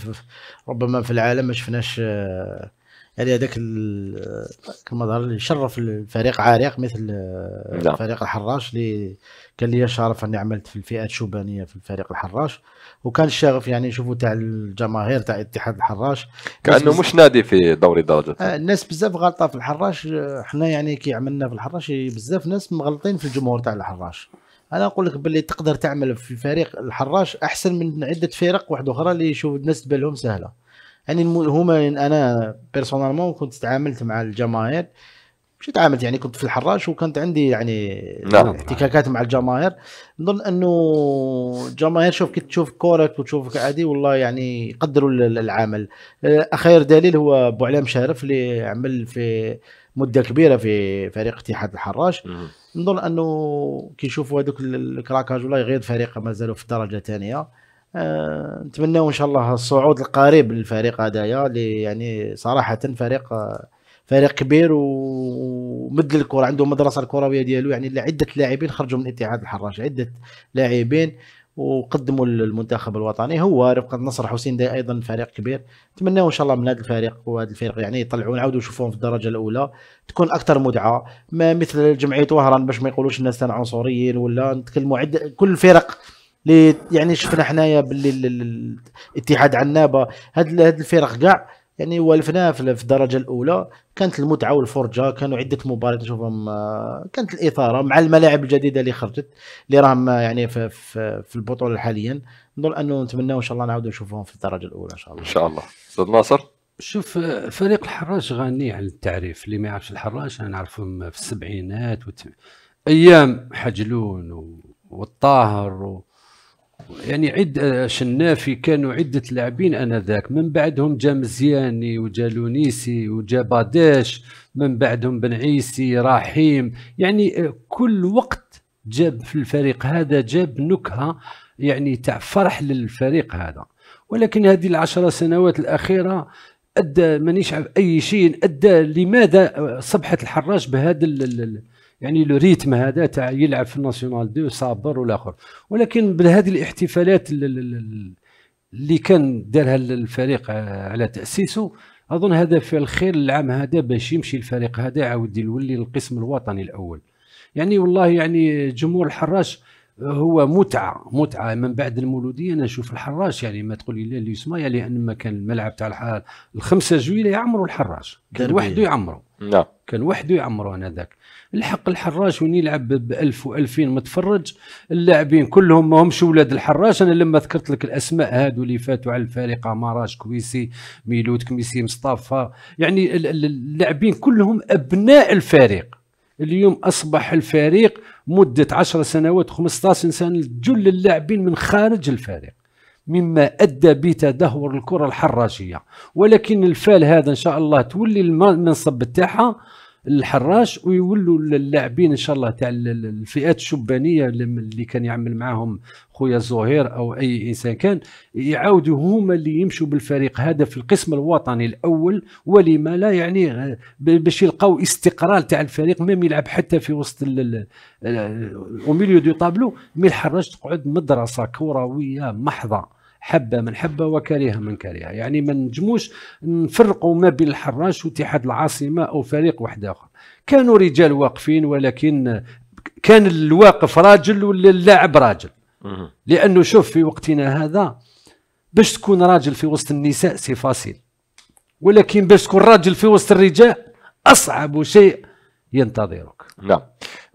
ربما في العالم ما شفناش آه، يعني هذاك المظهر اللي شرف الفريق عريق مثل آه، نعم. فريق الحراش اللي كان لي شرف اني عملت في الفئات الشبانيه في الفريق الحراش وكان الشغف يعني نشوفوا تاع الجماهير تاع اتحاد الحراش كانه مش نادي في دوري درجه آه، الناس بزاف غالطه في الحراش آه، حنا يعني كي عملنا في الحراش بزاف ناس مغلطين في الجمهور تاع الحراش انا نقول لك باللي تقدر تعمل في فريق الحراش احسن من عده فرق واحده اخرى اللي يشوف الناس تبان لهم سهله يعني هما انا بيرسونالمون كنت تعاملت مع الجماهير مش تعاملت يعني كنت في الحراش وكانت عندي يعني احتكاكات مع الجماهير نظن انه الجماهير شوف كي تشوف كورك وتشوفك عادي والله يعني يقدروا العمل آه، اخير دليل هو ابو علام شارف اللي عمل في مده كبيره في فريق اتحاد الحراش نظن انه كي يشوفوا هذوك الكراكاج والله يغير فريق مازالوا في الدرجه الثانيه آه، نتمنى ان شاء الله الصعود القريب للفريق هذايا اللي يعني صراحه فريق فريق كبير ومد الكره عنده مدرسه الكرويه ديالو يعني عده لاعبين خرجوا من اتحاد الحراج عده لاعبين وقدموا للمنتخب الوطني هو رفقه نصر حسين ده ايضا فريق كبير نتمناو ان شاء الله من هذا الفريق وهذا الفريق يعني يطلعوا نعاودوا نشوفوهم في الدرجه الاولى تكون اكثر مدعاه ما مثل جمعيه وهران باش ما يقولوش الناس عنصريين ولا نتكلموا عد كل الفرق اللي يعني شفنا حنايا باللي الاتحاد عنابه هاد هاد الفرق كاع يعني والفنا في الدرجه الاولى كانت المتعه والفرجه كانوا عده مباريات نشوفهم آه، كانت الاثاره مع الملاعب الجديده اللي خرجت اللي راهم آه، يعني في, في, في البطوله حاليا نظن انه نتمنى ان شاء الله نعاودوا نشوفوهم في الدرجه الاولى ان شاء الله ان شاء الله استاذ ناصر شوف آه، فريق الحراش غني عن التعريف اللي ما يعرفش الحراش انا نعرفهم في السبعينات وت... ايام حجلون والطاهر و... يعني عد آه، شنافي كانوا عده لاعبين انذاك من بعدهم جا مزياني وجا لونيسي وجا باداش من بعدهم بن عيسي رحيم يعني آه، كل وقت جاب في الفريق هذا جاب نكهه يعني تاع فرح للفريق هذا ولكن هذه العشر سنوات الاخيره ادى مانيش عارف اي شيء ادى لماذا آه، صبحت الحراج بهذا يعني لو ريتم هذا تاع يلعب في الناسيونال دو صابر والاخر ولكن بهذه الاحتفالات اللي كان دارها الفريق على تاسيسه اظن هذا في الخير العام هذا باش يمشي الفريق هذا عاود يولي القسم الوطني الاول يعني والله يعني جمهور الحراش هو متعه متعه من بعد المولوديه انا نشوف الحراش يعني ما تقول لي اللي يسمى يعني لان ما كان الملعب تاع الحال الخمسة جويله يعمروا الحراش كان وحده يعمروا نعم كان وحده يعمروا انا ذاك الحق الحراش وين يلعب ب 1000 و2000 متفرج اللاعبين كلهم ما همش ولاد الحراش انا لما ذكرت لك الاسماء هادو اللي فاتوا على الفريق مراش كويسي ميلود كميسي مصطفى يعني اللاعبين كلهم ابناء الفريق اليوم اصبح الفريق مده 10 سنوات 15 سنه جل اللاعبين من خارج الفريق مما ادى بتدهور الكره الحراشيه ولكن الفال هذا ان شاء الله تولي المنصب تاعها الحراش ويولوا اللاعبين ان شاء الله تاع الفئات الشبانيه اللي كان يعمل معاهم خويا زهير او اي انسان كان يعاودوا هما اللي يمشوا بالفريق هذا في القسم الوطني الاول ولما لا يعني باش يلقاو استقرار تاع الفريق ميم يلعب حتى في وسط او ميليو دو طابلو مي الحراش تقعد مدرسه كرويه محضه حبه من حبه وكريهه من كريهه يعني ما نجموش نفرقوا ما بين الحراش واتحاد العاصمه او فريق واحد اخر كانوا رجال واقفين ولكن كان الواقف راجل ولا اللاعب راجل لانه شوف في وقتنا هذا باش تكون راجل في وسط النساء سي فاسيل ولكن باش تكون راجل في وسط الرجال اصعب شيء ينتظرك نعم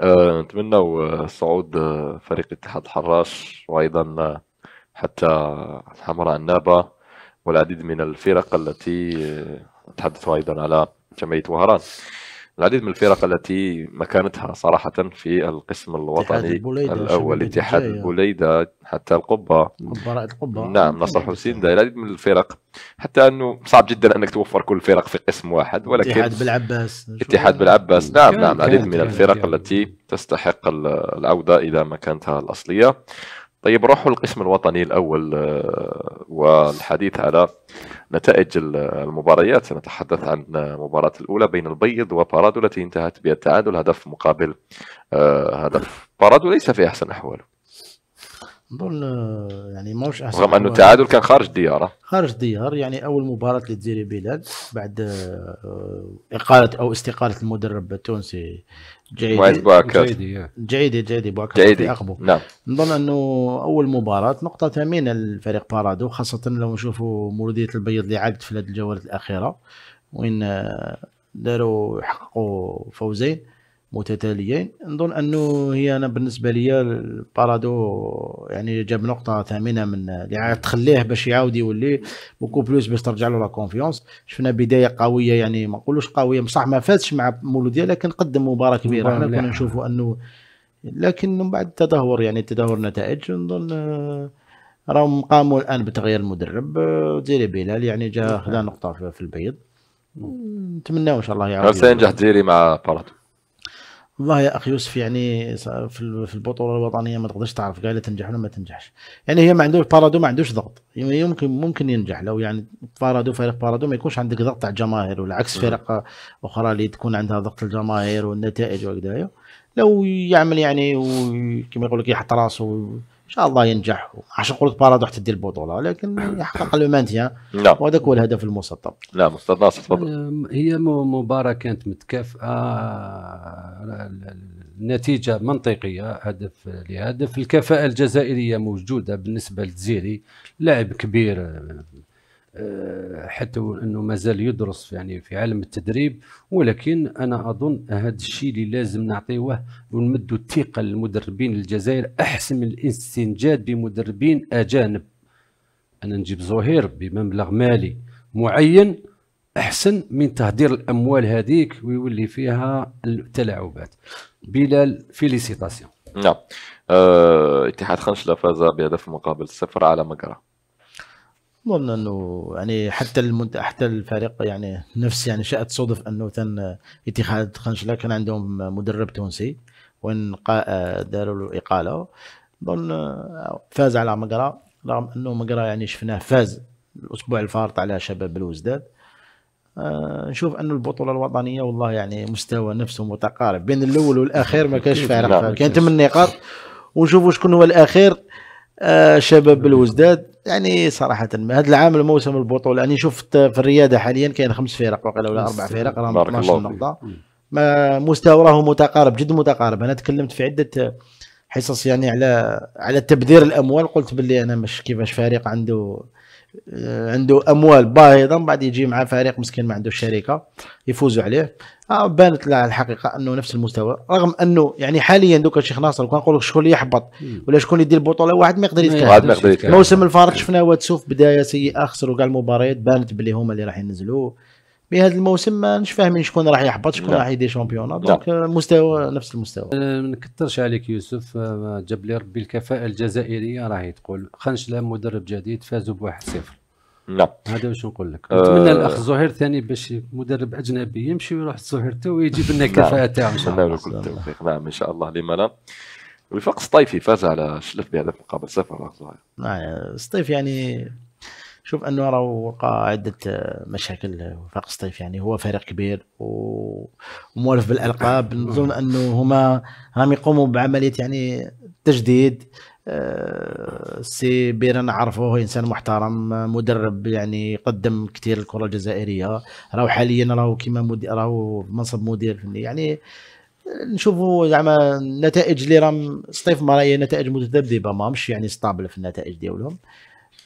أه، نتمنى أه، صعود أه، فريق اتحاد الحراش وايضا حتى الحمراء النابة والعديد من الفرق التي نتحدث أيضا على جمعية وهران العديد من الفرق التي مكانتها صراحة في القسم الوطني الأول اتحاد البليدة حتى القبة القبة نعم نصر حسين ده العديد من الفرق حتى أنه صعب جدا أنك توفر كل الفرق في قسم واحد ولكن اتحاد بالعباس اتحاد بالعباس نعم نعم العديد من الفرق يعني. التي تستحق العودة إلى مكانتها الأصلية طيب روحوا للقسم الوطني الاول آه، والحديث على نتائج المباريات نتحدث عن المباراه الاولى بين البيض وبارادو التي انتهت بالتعادل هدف مقابل آه، هدف بارادو ليس في احسن احواله نظن آه، يعني ماهوش احسن رغم انه التعادل كان خارج دياره خارج ديار يعني اول مباراه لتزيري بلاد بعد اقاله او استقاله المدرب التونسي جعيدي وعيد بواكر جعيدي إيه. جعيدي جعيدي بواكر نعم نظن انه اول مباراه نقطه ثمينه لفريق بارادو خاصه لو نشوفوا مولوديه البيض اللي عادت في الجولات الاخيره وين داروا حققوا فوزين متتاليين نظن انه هي انا بالنسبه لي بارادو يعني جاب نقطه ثامنه من اللي يعني تخليه باش يعاود يولي بوكو بلوس باش ترجع له لا كونفيونس شفنا بدايه قويه يعني ما نقولوش قويه بصح ما فاتش مع مولوديه لكن قدم مباراه كبيره احنا كنا نشوفوا انه لكن من بعد التدهور يعني تدهور نتائج نظن راهم قاموا الان بتغيير المدرب ديري بلال يعني جا خذا نقطه في البيض نتمناو ان شاء الله يعاود سينجح ديري مع بارادو والله يا اخ يوسف يعني في البطوله الوطنيه ما تقدرش تعرف قال تنجح ولا ما تنجحش يعني هي ما عندوش بارادو ما عندوش ضغط يعني يمكن ممكن ينجح لو يعني بارادو فريق بارادو ما يكونش عندك ضغط تاع الجماهير والعكس فرق اخرى اللي تكون عندها ضغط الجماهير والنتائج وكذا لو يعمل يعني وكما يقول لك يحط راسه ان شاء الله ينجح عشان نقول لك بارادوح تدي البطوله ولكن يحقق لو نعم وهذاك هو الهدف المستطاب نعم استاذ ناصر تفضل هي مباراه كانت متكافئه النتيجه آه، منطقيه هدف لهدف الكفاءه الجزائريه موجوده بالنسبه لتزيري لاعب كبير آه، حتى انه مازال يدرس يعني في عالم التدريب ولكن انا اظن هذا الشيء اللي لازم نعطيوه ونمدوا الثقه للمدربين الجزائر احسن من الاستنجاد بمدربين اجانب انا نجيب زهير بمبلغ مالي معين احسن من تهدير الاموال هذيك ويولي فيها التلاعبات بلال فيليسيتاسيون نعم آه، اتحاد خنشلة فاز بهدف مقابل صفر على مقرة ظن انه يعني حتى المنت... حتى الفريق يعني نفس يعني شاءت صدف انه تن اتحاد خنشله كان عندهم مدرب تونسي وين قا... داروا له اقاله ظن فاز على مقرا رغم انه مقرا يعني شفناه فاز الاسبوع الفارط على شباب الوزداد آه، نشوف انه البطوله الوطنيه والله يعني مستوى نفسه متقارب بين الاول والاخير ما كانش فارق كان ثمان نقاط ونشوفوا شكون هو الاخير آه، شباب الوزداد يعني صراحه هذا العام الموسم البطوله يعني شفت في الرياضه حاليا كاين خمس فرق وقيلا ولا اربع فرق راهم 12 نقطه ما مستوى راه متقارب جد متقارب انا تكلمت في عده حصص يعني على على تبذير الاموال قلت باللي انا مش كيفاش فريق عنده آه، عنده اموال باهظه من بعد يجي مع فريق مسكين ما عنده شركه يفوزوا عليه آه بانت له الحقيقه انه نفس المستوى رغم انه يعني حاليا دوك الشيخ ناصر كنقول لك شكون اللي يحبط ولا شكون يدير البطوله واحد ما يقدر يتكلم موسم الفارق شفنا واتسوف بدايه سيئه خسروا كاع المباريات بانت بلي هما اللي راح ينزلوا بهذا الموسم نش فاهمين شكون راح يحبط شكون راح يدير شامبيون دونك euh, مستوى نفس المستوى أه، ما نكثرش عليك يوسف أه، جاب لي ربي الكفاءه الجزائريه راهي تقول خنشله مدرب جديد فازوا بواحد صفر نعم هذا واش نقول لك أه، نتمنى أه الاخ زهير ثاني باش مدرب اجنبي يمشي ويروح لزهير تو ويجيب لنا نعم. الكفاءه تاعو ان شاء نعم، الله نتمنى التوفيق نعم ان شاء الله لما لا وفاق سطيفي فاز على شلف بهدف مقابل صفر الاخ زهير نعم، سطيف يعني شوف انه راه وقع عده آه، مشاكل آه، وفاق سطيف يعني هو فريق كبير ومولف بالالقاب نظن انه هما راهم يقوموا بعمليه يعني تجديد آه، سي بيرن عرفوه انسان محترم مدرب يعني قدم كثير الكره الجزائريه راهو حاليا راهو كيما راهو منصب مدير فني يعني نشوفوا زعما النتائج اللي راهم سطيف ما راهي نتائج متذبذبه ما مش يعني ستابل في النتائج ديالهم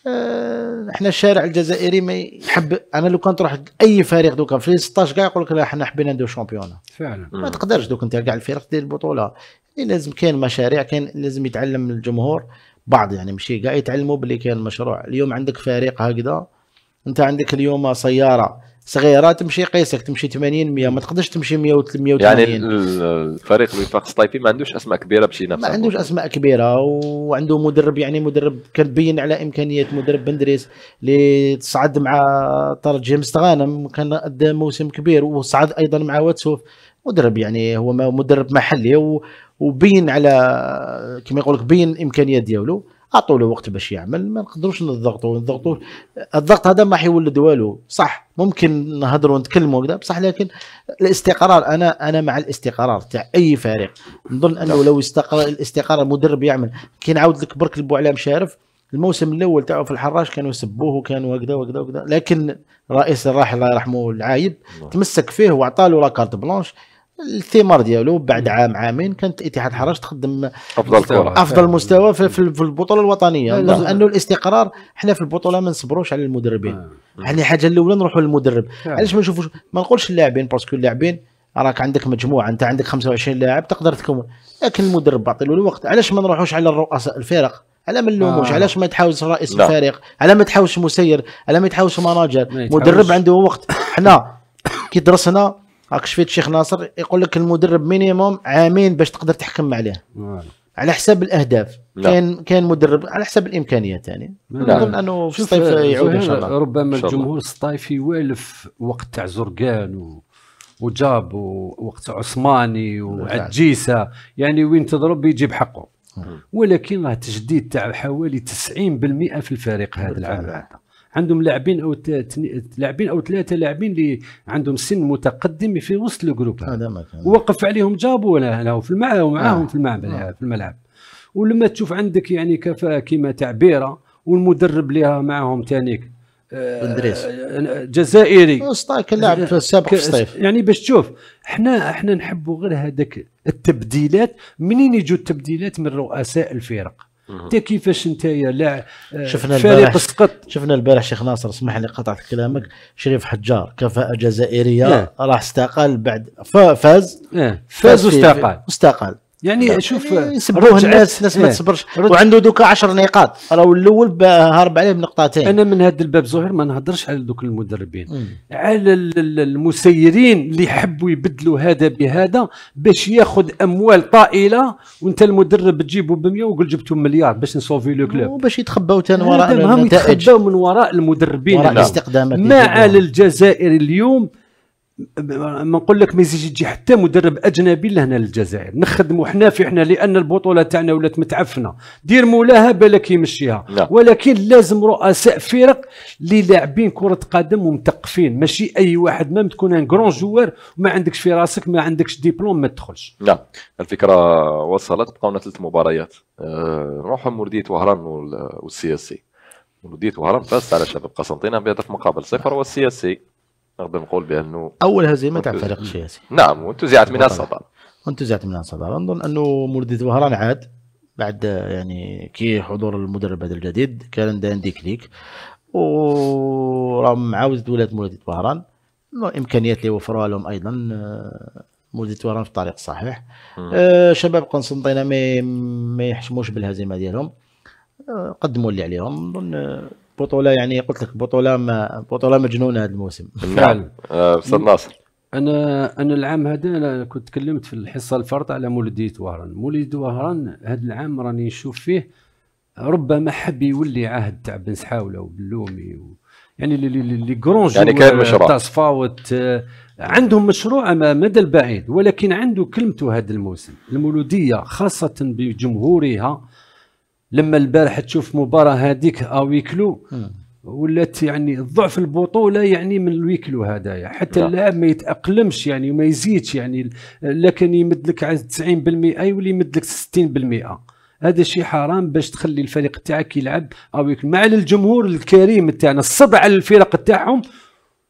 آه، احنا الشارع الجزائري ما يحب انا لو كان تروح اي فريق دوكا في 16 كاع يقول لك لا احنا حبينا ندو شامبيونه فعلا ما تقدرش دوك انت كاع الفرق دير البطوله يعني لازم كاين مشاريع كاين لازم يتعلم الجمهور بعض يعني ماشي كاع يتعلموا بلي كاين مشروع اليوم عندك فريق هكذا انت عندك اليوم سياره صغيره تمشي قيسك تمشي 80 100 ما تقدرش تمشي 100 180 يعني الفريق الوفاق سطايبي ما عندوش اسماء كبيره باش نفسه ما عندوش اسماء كبيره وعنده مدرب يعني مدرب كتبين على امكانيات مدرب بندريس اللي تصعد مع طرد جيمس تغانم كان ادى موسم كبير وصعد ايضا مع واتسوف مدرب يعني هو مدرب محلي وبين على كما يقول لك بين الامكانيات ديالو اعطوا له وقت باش يعمل ما نقدروش نضغطوا نضغطوا الضغط هذا ما حيولد والو صح ممكن نهضروا ونتكلموا وكذا بصح لكن الاستقرار انا انا مع الاستقرار تاع اي فريق نظن انه لو استقر الاستقرار المدرب يعمل كي نعاود لك برك على شارف الموسم الاول تاعو في الحراج كانوا يسبوه وكانوا هكذا وكذا وكذا لكن رئيس الراحل الله يرحمه العايد تمسك فيه واعطى له لاكارت بلانش الثمار ديالو بعد عام عامين كانت اتحاد الحراج تخدم افضل كره افضل مستوى في, في البطوله الوطنيه لانه الاستقرار حنا في البطوله ما نصبروش على المدربين يعني حاجه الاولى نروحوا للمدرب علاش ما نشوفوش ما نقولش اللاعبين باسكو اللاعبين راك عندك مجموعه انت عندك 25 لاعب تقدر تكون لكن المدرب بعطي له الوقت علاش ما نروحوش على رؤساء الفرق على ما نلوموش آه. علاش ما تحاولش رئيس الفريق على ما تحاولش مسير على ما تحاولش مناجر مدرب عنده وقت حنا كي درسنا راك شفيت شيخ ناصر يقول لك المدرب مينيموم عامين باش تقدر تحكم عليه على حساب الاهداف كاين كاين مدرب على حساب الامكانيات يعني نظن انه في الصيف يعود ان شاء الله ربما الجمهور الصيف يوالف وقت تاع زرقان و... وجاب وقت عثماني وعجيسه يعني وين تضرب يجيب حقه ولكن راه تجديد تاع حوالي 90% في الفريق هذا العام هذا عندهم لاعبين او لاعبين او ثلاثه لاعبين اللي عندهم سن متقدم في وسط الجروب وقف عليهم جابوا له في الملعب ومعاهم آه. في الملعب آه. في الملعب ولما تشوف عندك يعني كيما تعبيره والمدرب ليها معاهم تانيك اندريس آه، جزائري كان لاعب في السابق في الصيف يعني باش تشوف احنا احنا نحبوا غير هذاك التبديلات منين يجوا التبديلات من رؤساء الفرق انت كيفاش نتايا لا آه، شفنا فريق سقط شفنا البارح شيخ ناصر اسمح لي قطعت كلامك شريف حجار كفاءه جزائريه راح استقال بعد فاز فاز واستقال استقال يعني شوف يعني آه، سبوه الناس الناس ما إيه. تصبرش وعنده دوكا 10 نقاط راه الاول هارب عليه بنقطتين انا من هذا الباب زهير ما نهضرش على دوك المدربين مم. على المسيرين اللي حبوا يبدلوا هذا بهذا باش ياخذ اموال طائله وانت المدرب تجيبه ب 100 وقول جبتو مليار باش نسوفي لو كلوب وباش يتخباو تان وراء النتائج يتخباو من وراء المدربين وراء الاستقدامات ما على الجزائر اليوم ما نقول لك ما يزيد يجي حتى مدرب اجنبي لهنا للجزائر نخدموا حنا في حنا لان البطوله تاعنا ولات متعفنه دير مولاها بالك يمشيها لا. ولكن لازم رؤساء فرق اللي لاعبين كره قدم ومثقفين ماشي اي واحد مام تكون ان كرون جوار وما عندكش في راسك ما عندكش ديبلوم ما تدخلش لا الفكره وصلت بقاونا ثلاث مباريات آه، نروحوا مرديه وهران والسياسي مرديه وهران فازت على شباب قسنطينه بهدف مقابل صفر والسياسي نقدر نقول بانه اول هزيمه تاع فريق الشياسي نعم وانتزعت منها الصدر وانتزعت منها الصدر نظن انه مولد ظهران عاد بعد يعني كي حضور المدرب هذا الجديد كان دان ديكليك وراهم معاوز ولاد مولد طهران الامكانيات اللي وفروها لهم ايضا آه، مولد طهران في الطريق الصحيح آه، شباب قسنطينه ما يحشموش بالهزيمه ديالهم آه، قدموا اللي عليهم نظن بطوله يعني قلت لك بطوله ما بطوله مجنونه هذا الموسم نعم. فعلا آه، استاذ ناصر انا انا العام هذا كنت تكلمت في الحصه الفرط على مولدية وهران مولدية وهران هذا العام راني نشوف فيه ربما حب يولي عهد تاع بن سحاوله وبلومي و... يعني لي كرون يعني كاين مشروع تصفاوت آه، عندهم مشروع مدى البعيد ولكن عنده كلمته هذا الموسم المولوديه خاصه بجمهورها لما البارح تشوف مباراه هذيك اويكلو ولات يعني ضعف البطوله يعني من الويكلو هذايا حتى اللاعب ما يتاقلمش يعني وما يزيدش يعني لكن يمد لك 90% يولي يمد لك 60% هذا شيء حرام باش تخلي الفريق تاعك يلعب اويكلو مع الجمهور الكريم تاعنا الصدع على الفرق تاعهم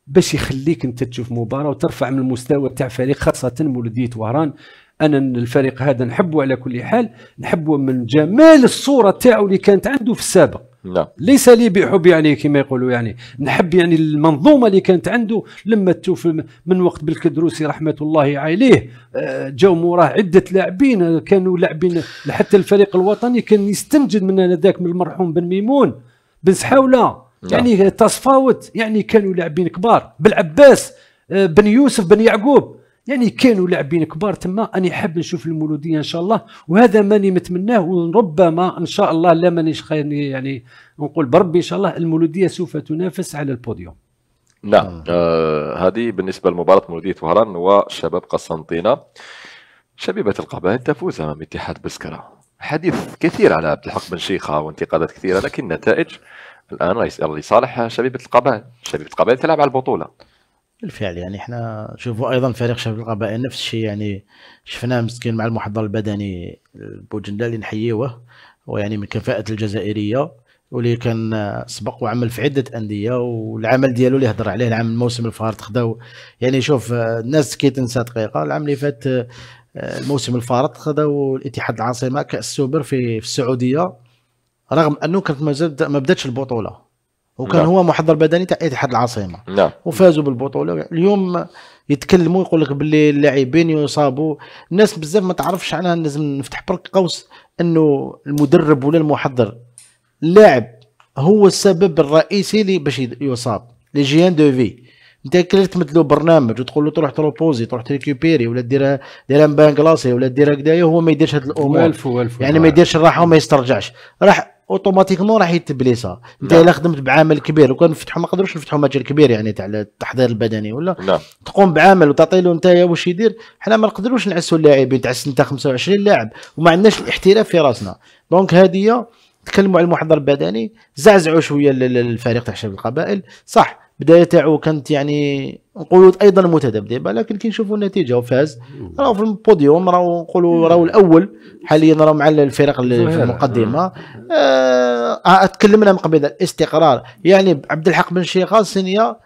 باش يخليك انت تشوف مباراه وترفع من المستوى تاع فريق خاصه مولوديه وهران انا الفريق هذا نحبه على كل حال نحبه من جمال الصوره تاعو اللي كانت عنده في السابق لا. نعم. ليس لي بحب يعني كما يقولوا يعني نحب يعني المنظومه اللي كانت عنده لما تشوف من وقت بالكدروسي رحمه الله عليه آه، جاو موراه عده لاعبين كانوا لاعبين حتى الفريق الوطني كان يستنجد من ذاك من المرحوم بن ميمون بن سحاوله نعم. يعني تصفاوت يعني كانوا لاعبين كبار بالعباس آه، بن يوسف بن يعقوب يعني كانوا لاعبين كبار تما اني حاب نشوف المولوديه ان شاء الله وهذا ماني متمناه وربما ان شاء الله لا مانيش يعني نقول بربي ان شاء الله المولوديه سوف تنافس على البوديوم نعم آه هذه بالنسبه لمباراه مولوديه وهران وشباب قسنطينه شبيبه القبائل تفوز امام اتحاد بسكره حديث كثير على عبد الحق بن شيخه وانتقادات كثيره لكن النتائج الان رئيس لصالح شبيبه القبائل شبيبه القبائل تلعب على البطوله بالفعل يعني احنا شوفوا ايضا فريق شباب القبائل نفس الشيء يعني شفناه مسكين مع المحضر البدني البوجندا اللي نحييوه ويعني من كفاءة الجزائرية واللي كان سبق وعمل في عدة أندية والعمل ديالو اللي هضر عليه العام الموسم الفارط خداو يعني شوف الناس كي تنسى دقيقة العام اللي فات الموسم الفارط خداو الاتحاد العاصمة كأس السوبر في, في السعودية رغم أنه كانت مازال ما بداتش البطولة وكان لا. نعم. هو محضر بدني تاع اتحاد العاصمه نعم وفازوا بالبطوله اليوم يتكلموا يقول لك باللي اللاعبين يصابوا الناس بزاف ما تعرفش عنها لازم نفتح برك قوس انه المدرب ولا المحضر اللاعب هو السبب الرئيسي اللي باش يصاب لي جيان دو في انت كي له برنامج وتقول له تروح تروبوزي تروح تريكوبيري ولا دير دير بان كلاسي ولا دير هكذايا هو ما يديرش هاد الامور يعني ما يديرش الراحه وما يسترجعش راح اوتوماتيكمون راح يتبليسها انت نعم. الا خدمت بعامل كبير وكان نفتحوا ما نقدروش نفتحوا مجال كبير يعني تاع التحضير البدني ولا لا. نعم. تقوم بعامل وتعطي له انت واش يدير حنا ما نقدروش نعسوا اللاعبين تعس انت 25 لاعب وما عندناش الاحتراف في راسنا دونك هذه تكلموا على المحضر البدني زعزعوا شويه الفريق تاع شباب القبائل صح بدايه تاعو كانت يعني نقولوا ايضا متذبذبه لكن كي نشوفوا النتيجه وفاز راهو في البوديوم راهو نقولوا راهو الاول حاليا راهو مع الفرق اللي في المقدمه آه, آه، تكلمنا من قبل الاستقرار يعني عبد الحق بن شيخه سينيا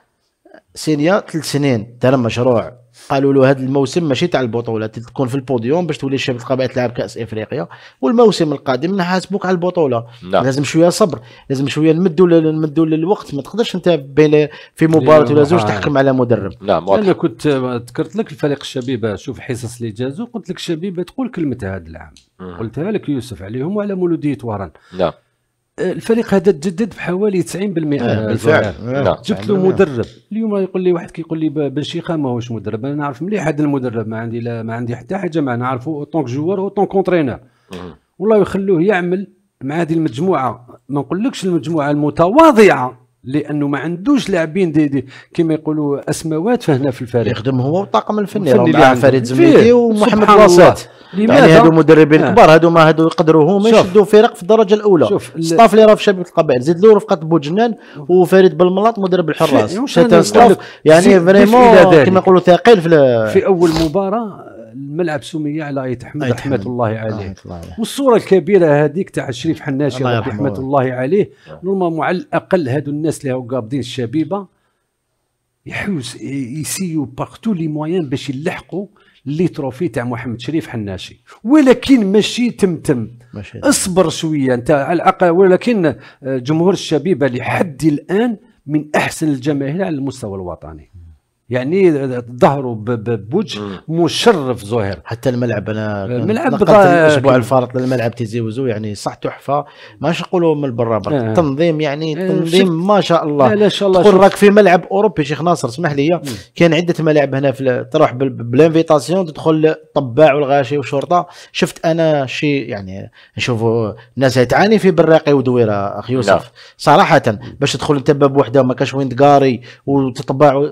سينيا ثلاث سنين دار مشروع قالوا له هذا الموسم ماشي تاع البطوله تكون في البوديوم باش تولي شباب القبائل تلعب كاس افريقيا والموسم القادم نحاسبوك على البطوله لا. نعم. لازم شويه صبر لازم شويه نمدوا نمدوا للوقت ما تقدرش انت بين في مباراه ولا زوج تحكم على مدرب لا نعم، انا كنت ذكرت لك الفريق الشبيبه شوف الحصص اللي جازوا قلت لك الشبيبه تقول كلمتها هذا العام قلتها لك يوسف عليهم وعلى مولوديه وران نعم الفريق هذا تجدد بحوالي 90% آه،, آه بالفعل آه. نعم. جبت له مدرب اليوم يقول لي واحد كيقول لي بن شيخه ماهوش مدرب انا نعرف مليح هذا المدرب ما عندي لا ما عندي حتى حاجه ما نعرفه طونك جوار وطونك كونترينر والله يخلوه يعمل مع هذه المجموعه ما نقولكش المجموعه المتواضعه لانه ما عندوش لاعبين دي دي كما يقولوا اسماوات فهنا في الفريق يخدم هو والطاقم الفني راه مع فريد زميدي ومحمد وسات يعني هادو مدربين آه. كبار هادو ما هادو يقدروا هما يشدوا فرق في الدرجه الاولى شوف اللي راه في شباب القبائل زيد له رفقه بوجنان وفريد بالملاط مدرب الحراس يعني فريمون كما يقولوا ثقيل في, في اول مباراه الملعب سميه على آية احمد رحمه الله عليه والصوره الكبيره هذيك تاع شريف حناشي رحمه الله عليه نورمالمون على الاقل هادو الناس اللي قابضين الشبيبه يحوس يسيو باغتو لي موان باش يلحقوا لي تروفي تاع محمد شريف حناشي ولكن ماشي تمتم ماشي اصبر شويه انت على الاقل ولكن آه، جمهور الشبيبه لحد الان من احسن الجماهير على المستوى الوطني يعني ظهروا بوجه مشرف زهير حتى الملعب انا الملعب الاسبوع الفارط للملعب تيزي وزو يعني صح تحفه ماش نقولوا من برا برا آه. تنظيم يعني آه، تنظيم ما شاء الله لا شاء الله تقول راك في ملعب اوروبي شيخ ناصر اسمح لي كان عده ملاعب هنا في تروح بالانفيتاسيون تدخل طباع والغاشي والشرطه شفت انا شيء يعني نشوفوا الناس تعاني في براقي ودويره اخي يوسف لا. صراحه باش تدخل انت باب وحده ما كاش وين تقاري وتطبع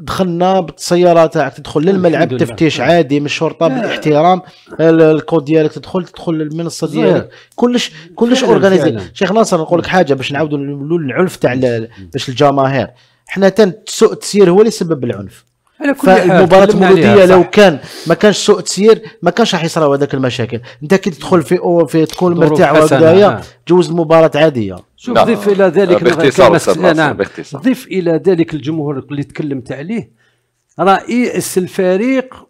دخلنا بالسياره تاعك تدخل للملعب تفتيش نعم. عادي من الشرطه بالاحترام نعم. الكود ديالك تدخل تدخل للمنصه ديالك كلش كلش اورغانيزي شيخ ناصر نقول لك نعم. حاجه باش نعاودوا العنف تاع باش الجماهير حنا تنسوء تسير هو اللي سبب العنف على كل فالمباراه المولوديه لو كان ما كانش سوء تسيير ما كانش راح يصراو هذاك المشاكل انت كي تدخل في أو في تكون مرتاح وهكذايا تجوز نعم. المباراه عاديه شوف ضيف الى ذلك نعم ضيف الى ذلك الجمهور اللي تكلمت عليه رئيس الفريق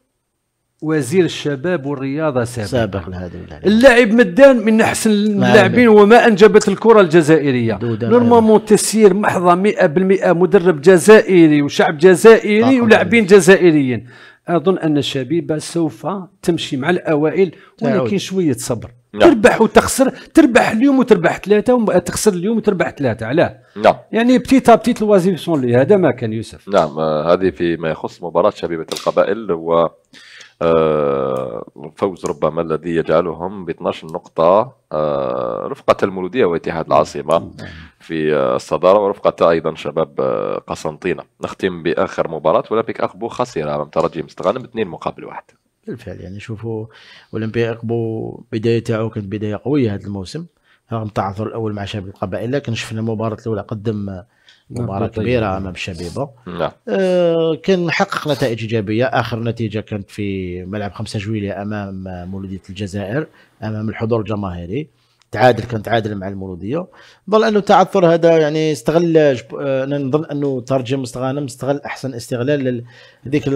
وزير الشباب والرياضه سابقا سابقا هذا اللاعب مدان من احسن اللاعبين وما انجبت الكره الجزائريه نورمالمون تسيير محضه 100% مدرب جزائري وشعب جزائري ولاعبين جزائريين اظن ان الشبيبه سوف تمشي مع الاوائل ولكن شويه صبر لا. نعم. تربح وتخسر تربح اليوم وتربح ثلاثه وتخسر اليوم وتربح ثلاثه علاه نعم يعني بتيتا بتيت لوازيسون هذا ما كان يوسف نعم آه، هذه فيما يخص مباراه شبيبه القبائل و آه، فوز ربما الذي يجعلهم ب 12 نقطة آه، رفقة المولودية واتحاد العاصمة في الصدارة ورفقة أيضا شباب آه، قسنطينة نختم بآخر مباراة أولمبيك أخبو خسر أمام ترجي مستغانم اثنين مقابل واحد بالفعل يعني شوفوا أولمبيك أخبو بداية تاعو كانت بداية قوية هذا الموسم رغم التعثر الاول مع شباب القبائل لكن شفنا المباراه الاولى قدم نعم، مباراه كبيره امام الشبيبه نعم. آه كان حقق نتائج ايجابيه اخر نتيجه كانت في ملعب 5 جويليه امام مولوديه الجزائر امام الحضور الجماهيري تعادل كان تعادل مع المولوديه نظن انه التعثر هذا يعني استغل آه، نظن انه ترجم استغانم استغل احسن استغلال هذيك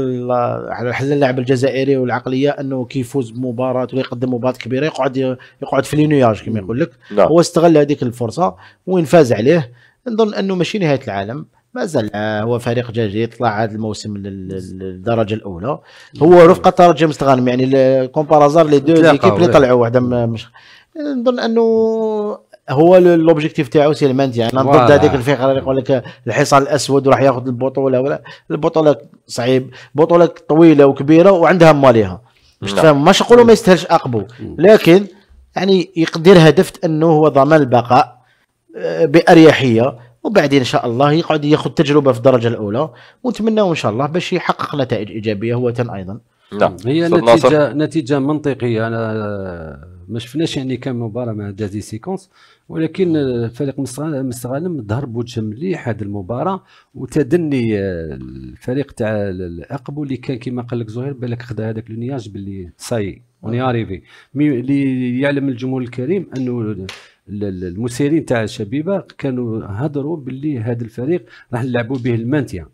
على حل اللاعب الجزائري والعقليه انه كيفوز بمباراه ويقدم مباراه كبيره يقعد يقعد في لينياج كما يقول لك هو استغل هذيك الفرصه وين فاز عليه نظن انه ماشي نهايه العالم مازال آه، هو فريق جديد طلع هذا الموسم للدرجه الاولى هو رفقه ترجم استغانم يعني كومبارازار لي دو ليكيب اللي طلعوا واحده مش نظن انه هو لوبجيكتيف تاعو سيلمانت يعني انا ضد هذيك الفكره اللي يقول لك الحصان الاسود راح ياخذ البطوله ولا البطوله صعيب بطوله طويله وكبيره وعندها ماليها باش نعم. تفهم ماش نقولوا ما يستاهلش اقبو لكن يعني يقدر هدف انه هو ضمان البقاء آه، باريحيه وبعدين ان شاء الله يقعد ياخذ تجربه في الدرجه الاولى ونتمناو ان شاء الله باش يحقق نتائج ايجابيه هو ايضا نعم هي نتيجه نتيجه منطقيه انا ما شفناش يعني كان مباراه مع دازي سيكونس ولكن نعم. الفريق مستغانم ظهر بوجه مليح هذه المباراه وتدني آه، الفريق تاع الاقبو اللي كان كما قال لك زهير بالك خدا هذاك لونياج باللي ساي اوني آه. اريفي اللي يعلم الجمهور الكريم انه المسيرين تاع الشبيبه كانوا هضروا باللي هذا الفريق راح نلعبوا به المانتيا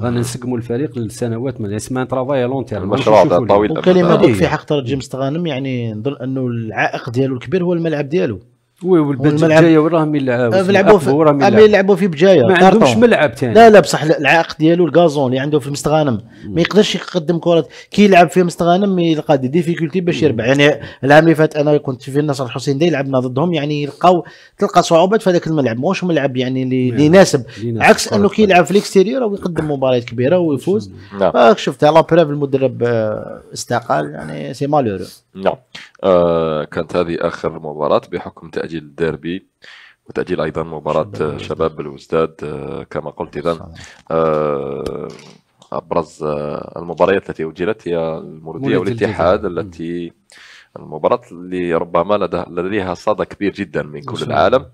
رانا نسقموا الفريق لسنوات من اسمها ترافاي لون تيرم المشروع طويل وكلمه في حق ترجم استغانم يعني نظن انه العائق ديالو الكبير هو الملعب ديالو وي والبنت الجايه وراهم يلعبوا آه، يلعبوا وراهم آه، يلعبوا في بجايه ما عندهمش ملعب ثاني لا لا بصح العائق ديالو الكازون اللي عنده في مستغانم ما يقدرش يقدم كره كي يلعب في مستغانم يلقى دي ديفيكولتي باش يربح يعني العام اللي فات انا كنت في النصر الحسين دي لعبنا ضدهم يعني يلقاو تلقى صعوبات في هذاك الملعب ماهوش ملعب يعني اللي يناسب عكس انه كي يلعب في الاكستيريور ويقدم مباريات كبيره ويفوز نعم. آه، شفت لا بريف المدرب استقال يعني سي مالورو نعم آه كانت هذه اخر مباراه بحكم تاجيل الديربي وتاجيل ايضا مباراه شباب بالوزداد آه كما قلت اذا آه ابرز آه، المباريات التي اجلت هي المولوديه والاتحاد التي المباراه اللي ربما لديها صدى كبير جدا من كل العالم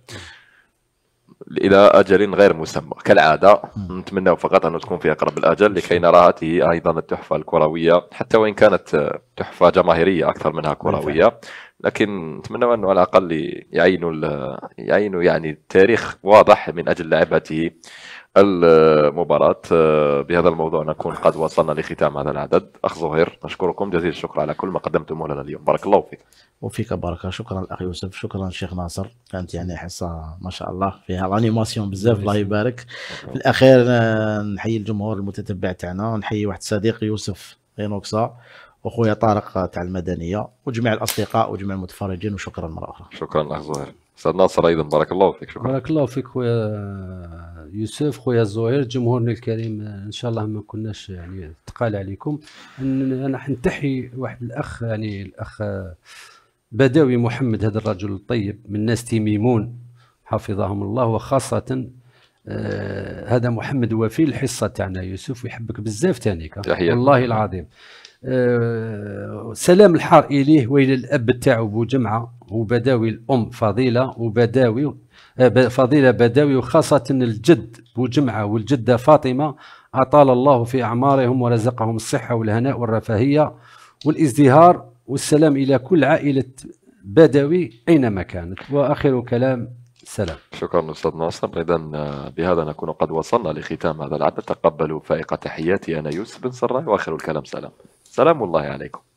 الى اجل غير مسمى كالعاده نتمنى فقط ان تكون في اقرب الاجل لكي نرى ايضا التحفه الكرويه حتى وان كانت تحفه جماهيريه اكثر منها كرويه لكن نتمنى انه على الاقل يعينوا يعينوا يعني التاريخ واضح من اجل لعبته المباراة آه، بهذا الموضوع نكون قد وصلنا لختام هذا العدد أخ زهير نشكركم جزيل الشكر على كل ما قدمتموه لنا اليوم بارك الله فيك وفيك بركة شكرا أخ يوسف شكرا شيخ ناصر كانت يعني حصة ما شاء الله فيها الأنيماسيون بزاف الله يبارك في الأخير آه، نحيي الجمهور المتتبع تاعنا ونحيي واحد صديق يوسف غينوكسا وخويا طارق تاع المدنيه وجميع الاصدقاء وجميع المتفرجين وشكرا مره اخرى شكرا اخ زهير استاذ ناصر ايضا بارك الله فيك شكرا بارك الله فيك خويا يوسف خويا الزهير جمهورنا الكريم ان شاء الله ما كناش يعني تقال عليكم انا حنتحي واحد الاخ يعني الاخ بداوي محمد هذا الرجل الطيب من ناس تيميمون حفظهم الله وخاصه آه هذا محمد وفي الحصه تاعنا يوسف ويحبك بزاف تانيك والله العظيم آه سلام الحار اليه والى الاب تاعو بو جمعه وبداوي الأم فضيلة وبداوي آه، فضيلة بداوي وخاصة الجد وجمعة والجدة فاطمة أطال الله في أعمارهم ورزقهم الصحة والهناء والرفاهية والازدهار والسلام إلى كل عائلة بدوي أينما كانت وآخر كلام سلام شكرا أستاذ ناصر إذا آه، بهذا نكون قد وصلنا لختام هذا العدد تقبلوا فائق تحياتي أنا يوسف بن سراي وآخر الكلام سلام سلام الله عليكم